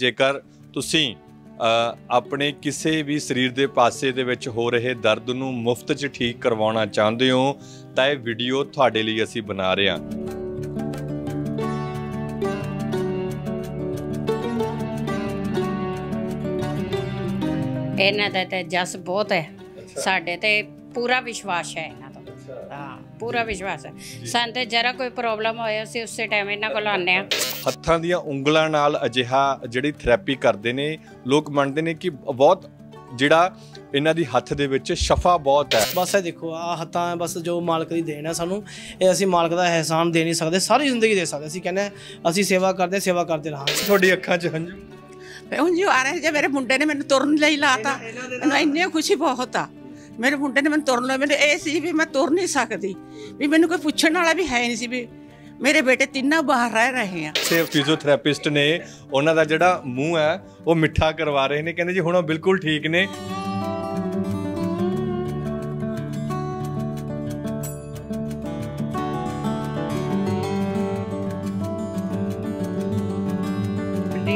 ਜੇਕਰ ਤੁਸੀਂ ਆਪਣੇ ਕਿਸੇ ਵੀ ਸਰੀਰ ਦੇ ਪਾਸੇ ਦੇ ਵਿੱਚ ਹੋ ਰਹੇ ਦਰਦ ਨੂੰ ਮੁਫਤ 'ਚ ਠੀਕ ਕਰਵਾਉਣਾ ਚਾਹੁੰਦੇ ਹੋ ਤਾਂ ਇਹ ਵੀਡੀਓ ਤੁਹਾਡੇ ਲਈ ਅਸੀਂ ਬਣਾ ਰਹੇ ਹਾਂ ਇਹਨਾਂ ਦਾ ਤਾਂ ਜਸ ਬਹੁਤ ਹੈ ਸਾਡੇ ਤੇ ਪੂਰਾ ਵਿਸ਼ਵਾਸ ਹੈ ਪੂਰਾ ਵਿਸ਼ਵਾਸ ਹੈ ਸਾਨੂੰ ਤੇ ਜਰਾ ਕੋਈ ਪ੍ਰੋਬਲਮ ਹੋਏ ਅਸੀਂ ਉਸੇ ਟਾਈਮ ਇਹਨਾਂ ਕੋਲ ਆਨੇ ਆ ਹੱਥਾਂ ਦੀਆਂ ਉਂਗਲਾਂ ਨਾਲ ਅਜਿਹਾ ਜਿਹੜੀ ਥੈਰੇਪੀ ਕਰਦੇ ਨੇ ਲੋਕ ਮੰਨਦੇ ਨੇ ਕਿ ਬਹੁਤ ਜਿਹੜਾ ਇਹਨਾਂ ਦੀ ਹੱਥ ਦੇ ਵਿੱਚ ਸ਼ਫਾ ਬਹੁਤ ਹੈ ਬਸ ਇਹ ਦੇਖੋ ਆ ਹੱਥਾਂ ਬਸ ਜੋ ਮਾਲਕ ਦੀ ਦੇਣ ਆ ਸਾਨੂੰ ਇਹ ਅਸੀਂ ਮਾਲਕ ਦਾ ਅਹਿਸਾਨ ਦੇ ਨਹੀਂ ਸਕਦੇ ਸਾਰੀ ਜ਼ਿੰਦਗੀ ਦੇ ਸਕਦੇ ਅਸੀਂ ਕਹਿੰਦੇ ਅਸੀਂ ਸੇਵਾ ਕਰਦੇ ਸੇਵਾ ਕਰਦੇ ਰਹਾਂਗੇ ਤੁਹਾਡੀ ਅੱਖਾਂ 'ਚ ਹੰਝੂ ਹੰਝੂ ਆ ਰਹੇ ਜੇ ਮੇਰੇ ਮੁੰਡੇ ਨੇ ਮੈਨੂੰ ਤੁਰਨ ਲਈ ਲਾਤਾ ਮੈਨੂੰ ਇੰਨੀ ਖੁਸ਼ੀ ਬਹੁਤ ਆ ਮੇਰੇ ਮੁੰਡੇ ਨੇ ਮੈਨੂੰ ਤੁਰਨ ਲਈ ਮੈਨੂੰ ਇਹ ਸੀ ਵੀ ਮੈਂ ਤੁਰ ਨਹੀਂ ਸਕਦੀ ਵੀ ਮੈਨੂੰ ਕੋਈ ਪੁੱਛਣ ਵਾਲਾ ਵੀ ਹੈ ਨਹੀਂ ਸੀ ਵੀ ਮੇਰੇ ਬੇਟੇ ਤਿੰਨਾਂ ਬਾਹਰ ਰਹਿ ਰਹੇ ਆ ਸੇਫ ਫਿਜ਼ੀਓਥੈਰੇਪਿਸਟ ਨੇ ਉਹਨਾਂ ਦਾ ਜਿਹੜਾ ਮੂੰਹ ਹੈ ਉਹ ਮਿੱਠਾ ਕਰਵਾ ਰਹੇ ਨੇ ਕਹਿੰਦੇ ਜੀ ਹੁਣ ਉਹ ਬਿਲਕੁਲ ਠੀਕ ਨੇ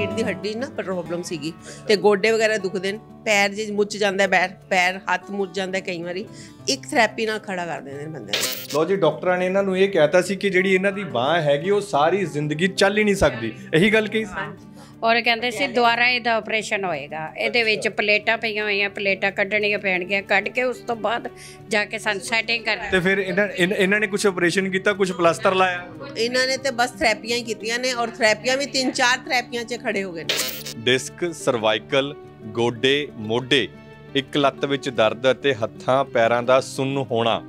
ਰੀੜ ਦੀ ਹੱਡੀ ਨਾ ਪ੍ਰੋਬਲਮ ਸੀਗੀ ਤੇ ਗੋਡੇ ਵਗੈਰਾ ਦੁਖਦੇ ਨੇ ਪੈਰ ਜੇ ਮੁੱਚ ਜਾਂਦਾ ਪੈਰ ਪੈਰ ਹੱਥ ਮੁੱਚ ਜਾਂਦਾ ਕਈ ਵਾਰੀ ਇੱਕ ਥੈਰੇਪੀ ਨਾਲ ਖੜਾ ਕਰ ਦਿੰਦੇ ਨੇ ਬੰਦੇ ਨੂੰ ਲੋ ਜੀ ਡਾਕਟਰਾਂ ਨੇ ਇਹਨਾਂ ਨੂੰ ਇਹ ਕਹਿਤਾ ਸੀ ਕਿ ਜਿਹੜੀ ਇਹਨਾਂ ਦੀ ਬਾਹ ਹੈਗੀ ਉਹ ਸਾਰੀ ਜ਼ਿੰਦਗੀ ਚੱਲ ਹੀ ਨਹੀਂ ਸਕਦੀ ਇਹੀ ਗੱਲ ਕਹੀ ਸੀ ਔਰ ਕਹਿੰਦੇ ਸੀ ਦੁਆਰਾ ਇਹਦਾ ਆਪਰੇਸ਼ਨ ਹੋਏਗਾ ਇਹਦੇ ਵਿੱਚ ਪਲੇਟਾਂ ਪਈਆਂ ਹੋਈਆਂ ਪਲੇਟਾਂ ਕੱਢਣੀਆਂ ਪੈਣਗੀਆਂ ਕੱਢ ਕੇ ਉਸ ਤੋਂ ਬਾਅਦ ਜਾ ਕੇ ਸਨ ਸੈਟਿੰਗ ਕਰ ਤੇ ਫਿਰ ਇਹਨਾਂ ਇਹਨਾਂ ਨੇ ਕੁਝ ਆਪਰੇਸ਼ਨ ਕੀਤਾ ਕੁਝ ਪਲਾਸਟਰ ਲਾਇਆ ਇਹਨਾਂ ਨੇ ਤੇ ਬਸ ਥੈਰੇਪੀਆਂ ਹੀ ਕੀਤੀਆਂ ਨੇ ਔਰ ਥੈਰੇਪੀਆਂ ਵੀ ਤਿੰਨ ਚਾਰ ਥੈਰੇਪੀਆਂ 'ਚ ਖੜੇ ਹੋ ਗਏ ਨੇ ਡਿਸਕ ਸਰਵਾਈਕਲ ਗੋਡੇ ਮੋਢੇ ਇੱਕ ਲੱਤ ਵਿੱਚ ਦਰਦ ਅਤੇ ਹੱਥਾਂ ਪੈਰਾਂ ਦਾ ਸੁੰਨ ਹੋਣਾ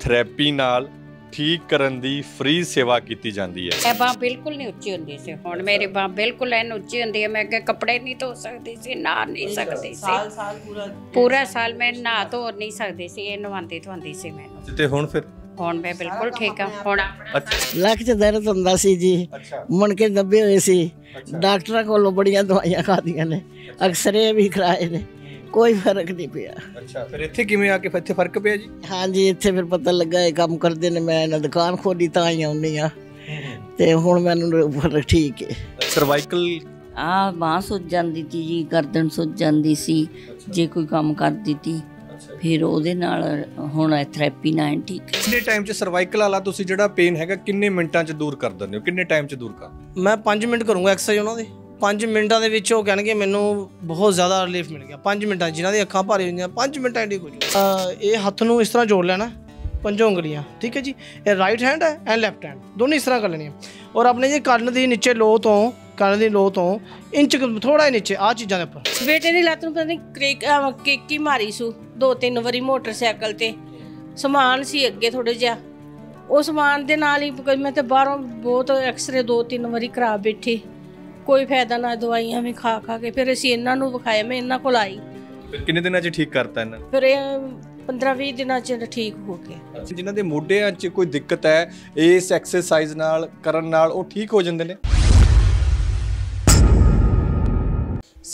ਥੈਰੇਪੀ ਨਾਲ ਠੀਕ ਕਰਨ ਦੀ ਫ੍ਰੀ ਸੇਵਾ ਕੀਤੀ ਜਾਂਦੀ ਹੈ ਇਹ ਬਾ ਬਿਲਕੁਲ ਨਹੀਂ ਉੱਚੀ ਹੁੰਦੀ ਸੀ ਹੁਣ ਮੇਰੇ ਬਾ ਬਿਲਕੁਲ ਐਨ ਉੱਚੀ ਹੁੰਦੀ ਹੈ ਮੈਂ ਅੱਗੇ ਕੱਪੜੇ ਨਹੀਂ ਧੋ ਸਕਦੀ ਸੀ ਨਾ ਨਹੀਂ ਸਕਦੀ ਸੀ ਸਾਲ ਸਾਲ ਪੂਰਾ ਪੂਰਾ ਸਾਲ ਮੈਂ ਨਾ ਧੋ ਨਹੀਂ ਸਕਦੀ ਸੀ ਇਹ ਨਵਾਂਦੀ ਧਵਾਂਦੀ ਸੀ ਮੈਨੂੰ ਤੇ ਹੁਣ ਫਿਰ ਹੁਣ ਮੈਂ ਬਿਲਕੁਲ ਠੀਕ ਹਾਂ ਹੁਣ ਅੱਛਾ ਲੱਖ 'ਚ ਦਰਦ ਹੁੰਦਾ ਸੀ ਜੀ ਅੱਛਾ ਮਣਕੇ ਦੱਬੇ ਹੋਏ ਸੀ ਡਾਕਟਰਾਂ ਕੋਲੋਂ ਬੜੀਆਂ ਦਵਾਈਆਂ ਖਾਧੀਆਂ ਨੇ ਅਕਸਰੇ ਵੀ ਕਰਾਏ ਨੇ ਕੋਈ ਫਰਕ ਨਹੀਂ ਪਿਆ ਅੱਛਾ ਫਿਰ ਇੱਥੇ ਕਿਵੇਂ ਆ ਕੇ ਇੱਥੇ ਫਰਕ ਪਿਆ ਜੀ ਹਾਂਜੀ ਇੱਥੇ ਫਿਰ ਪਤਾ ਲੱਗਾ ਇਹ ਕੰਮ ਕਰਦੇ ਨੇ ਮੈਂ ਇਹਨਾਂ ਦੁਕਾਨ ਖੋਲੀ ਤਾਂ ਹੀ ਆਉਂਦੀ ਆ ਤੇ ਹੁਣ ਮੈਨੂੰ ਫਰਕ ਠੀਕ ਹੈ ਸਰਵਾਈਕਲ ਆ ਬਾਹ ਸੁੱਜ ਜਾਂਦੀ ਸੀ ਜੀ ਗਰਦਨ ਸੁੱਜ ਜਾਂਦੀ ਸੀ ਜੇ ਕੋਈ ਕੰਮ ਕਰਦੀ ਸੀ ਫਿਰ ਉਹਦੇ ਨਾਲ ਹੁਣ ਥੈਰੇਪੀ ਨਾਲ ਠੀਕ ਹੈ ਕਿੰਨੇ ਟਾਈਮ 'ਚ ਸਰਵਾਈਕਲ ਵਾਲਾ ਤੁਸੀਂ ਜਿਹੜਾ ਪੇਨ ਹੈਗਾ ਕਿੰਨੇ ਮਿੰਟਾਂ 'ਚ ਦੂਰ ਕਰ ਦਿੰਦੇ ਹੋ ਕਿੰਨੇ ਟਾਈਮ 'ਚ ਦੂਰ ਕਰ ਮੈਂ 5 ਮਿੰਟ ਕਰੂੰਗਾ ਐਕਸਰਸਾਈਜ਼ ਉਹਨਾਂ ਦੇ 5 ਮਿੰਟਾਂ ਦੇ ਵਿੱਚ ਉਹ ਕਹਿਣਗੇ ਮੈਨੂੰ ਬਹੁਤ ਜ਼ਿਆਦਾ ਰਿਲੀਫ ਮਿਲ ਗਿਆ 5 ਮਿੰਟਾਂ ਜਿਨ੍ਹਾਂ ਦੀ ਅੱਖਾਂ ਭਾਰੀ ਹੁੰਦੀਆਂ 5 ਮਿੰਟਾਂ ਦੀ ਕੁਝ ਇਹ ਹੱਥ ਨੂੰ ਇਸ ਤਰ੍ਹਾਂ ਜੋੜ ਲੈਣਾ ਪੰਜੋਂ ਉਂਗਲੀਆਂ ਠੀਕ ਹੈ ਜੀ ਇਹ ਰਾਈਟ ਹੈਂਡ ਹੈ ਐਂਡ ਲੈਫਟ ਹੈਂਡ ਦੋਨੇ ਇਸ ਤਰ੍ਹਾਂ ਕਰ ਲੈਣੀਆਂ ਔਰ ਆਪਣੇ ਜੀ ਕੰਨ ਦੀ ਨੀਚੇ ਲੋ ਤੋਂ ਕੰਨ ਦੀ ਲੋ ਤੋਂ ਇੰਚ ਥੋੜਾ ਨੀਚੇ ਆ ਚੀਜ਼ਾਂ ਦੇ ਉੱਪਰ ਬੇਟੇ ਦੀ ਲੱਤ ਨੂੰ ਪਤਾ ਨਹੀਂ ਕ੍ਰੇਕ ਕਿੱਕੀ ਮਾਰੀ ਸੂ ਦੋ ਤਿੰਨ ਵਾਰੀ ਮੋਟਰਸਾਈਕਲ ਤੇ ਸਮਾਨ ਸੀ ਅੱਗੇ ਥੋੜੇ ਜਿਹਾ ਉਸ ਸਮਾਨ ਦੇ ਨਾਲ ਹੀ ਮੈਂ ਤੇ ਬਾਹਰੋਂ ਬਹੁਤ ਐਕਸਰੇ ਦੋ ਤਿੰਨ ਵਾਰੀ ਕਰਾ ਬੈਠੀ ਕੋਈ ਫਾਇਦਾ ਨਾ ਦਵਾਈਆਂ ਵੀ ਖਾ ਖਾ ਕੇ ਫਿਰ ਅਸੀਂ ਇਹਨਾਂ ਨੂੰ ਵਿਖਾਇਆ ਮੈਂ ਇਹਨਾਂ ਕੋਲ ਆਈ ਫਿਰ ਕਿੰਨੇ ਦਿਨਾਂ 'ਚ ਠੀਕ ਕਰਤਾ ਇਹਨਾਂ ਫਿਰ 15-20 ਦਿਨਾਂ ਚ ਠੀਕ ਹੋ ਗਏ ਜਿਨ੍ਹਾਂ ਦੇ ਮੋਢਿਆਂ 'ਚ ਕੋਈ ਦਿੱਕਤ ਹੈ ਇਸ ਐਕਸਰਸਾਈਜ਼ ਨਾਲ ਕਰਨ ਨਾਲ ਉਹ ਠੀਕ ਹੋ ਜਾਂਦੇ ਨੇ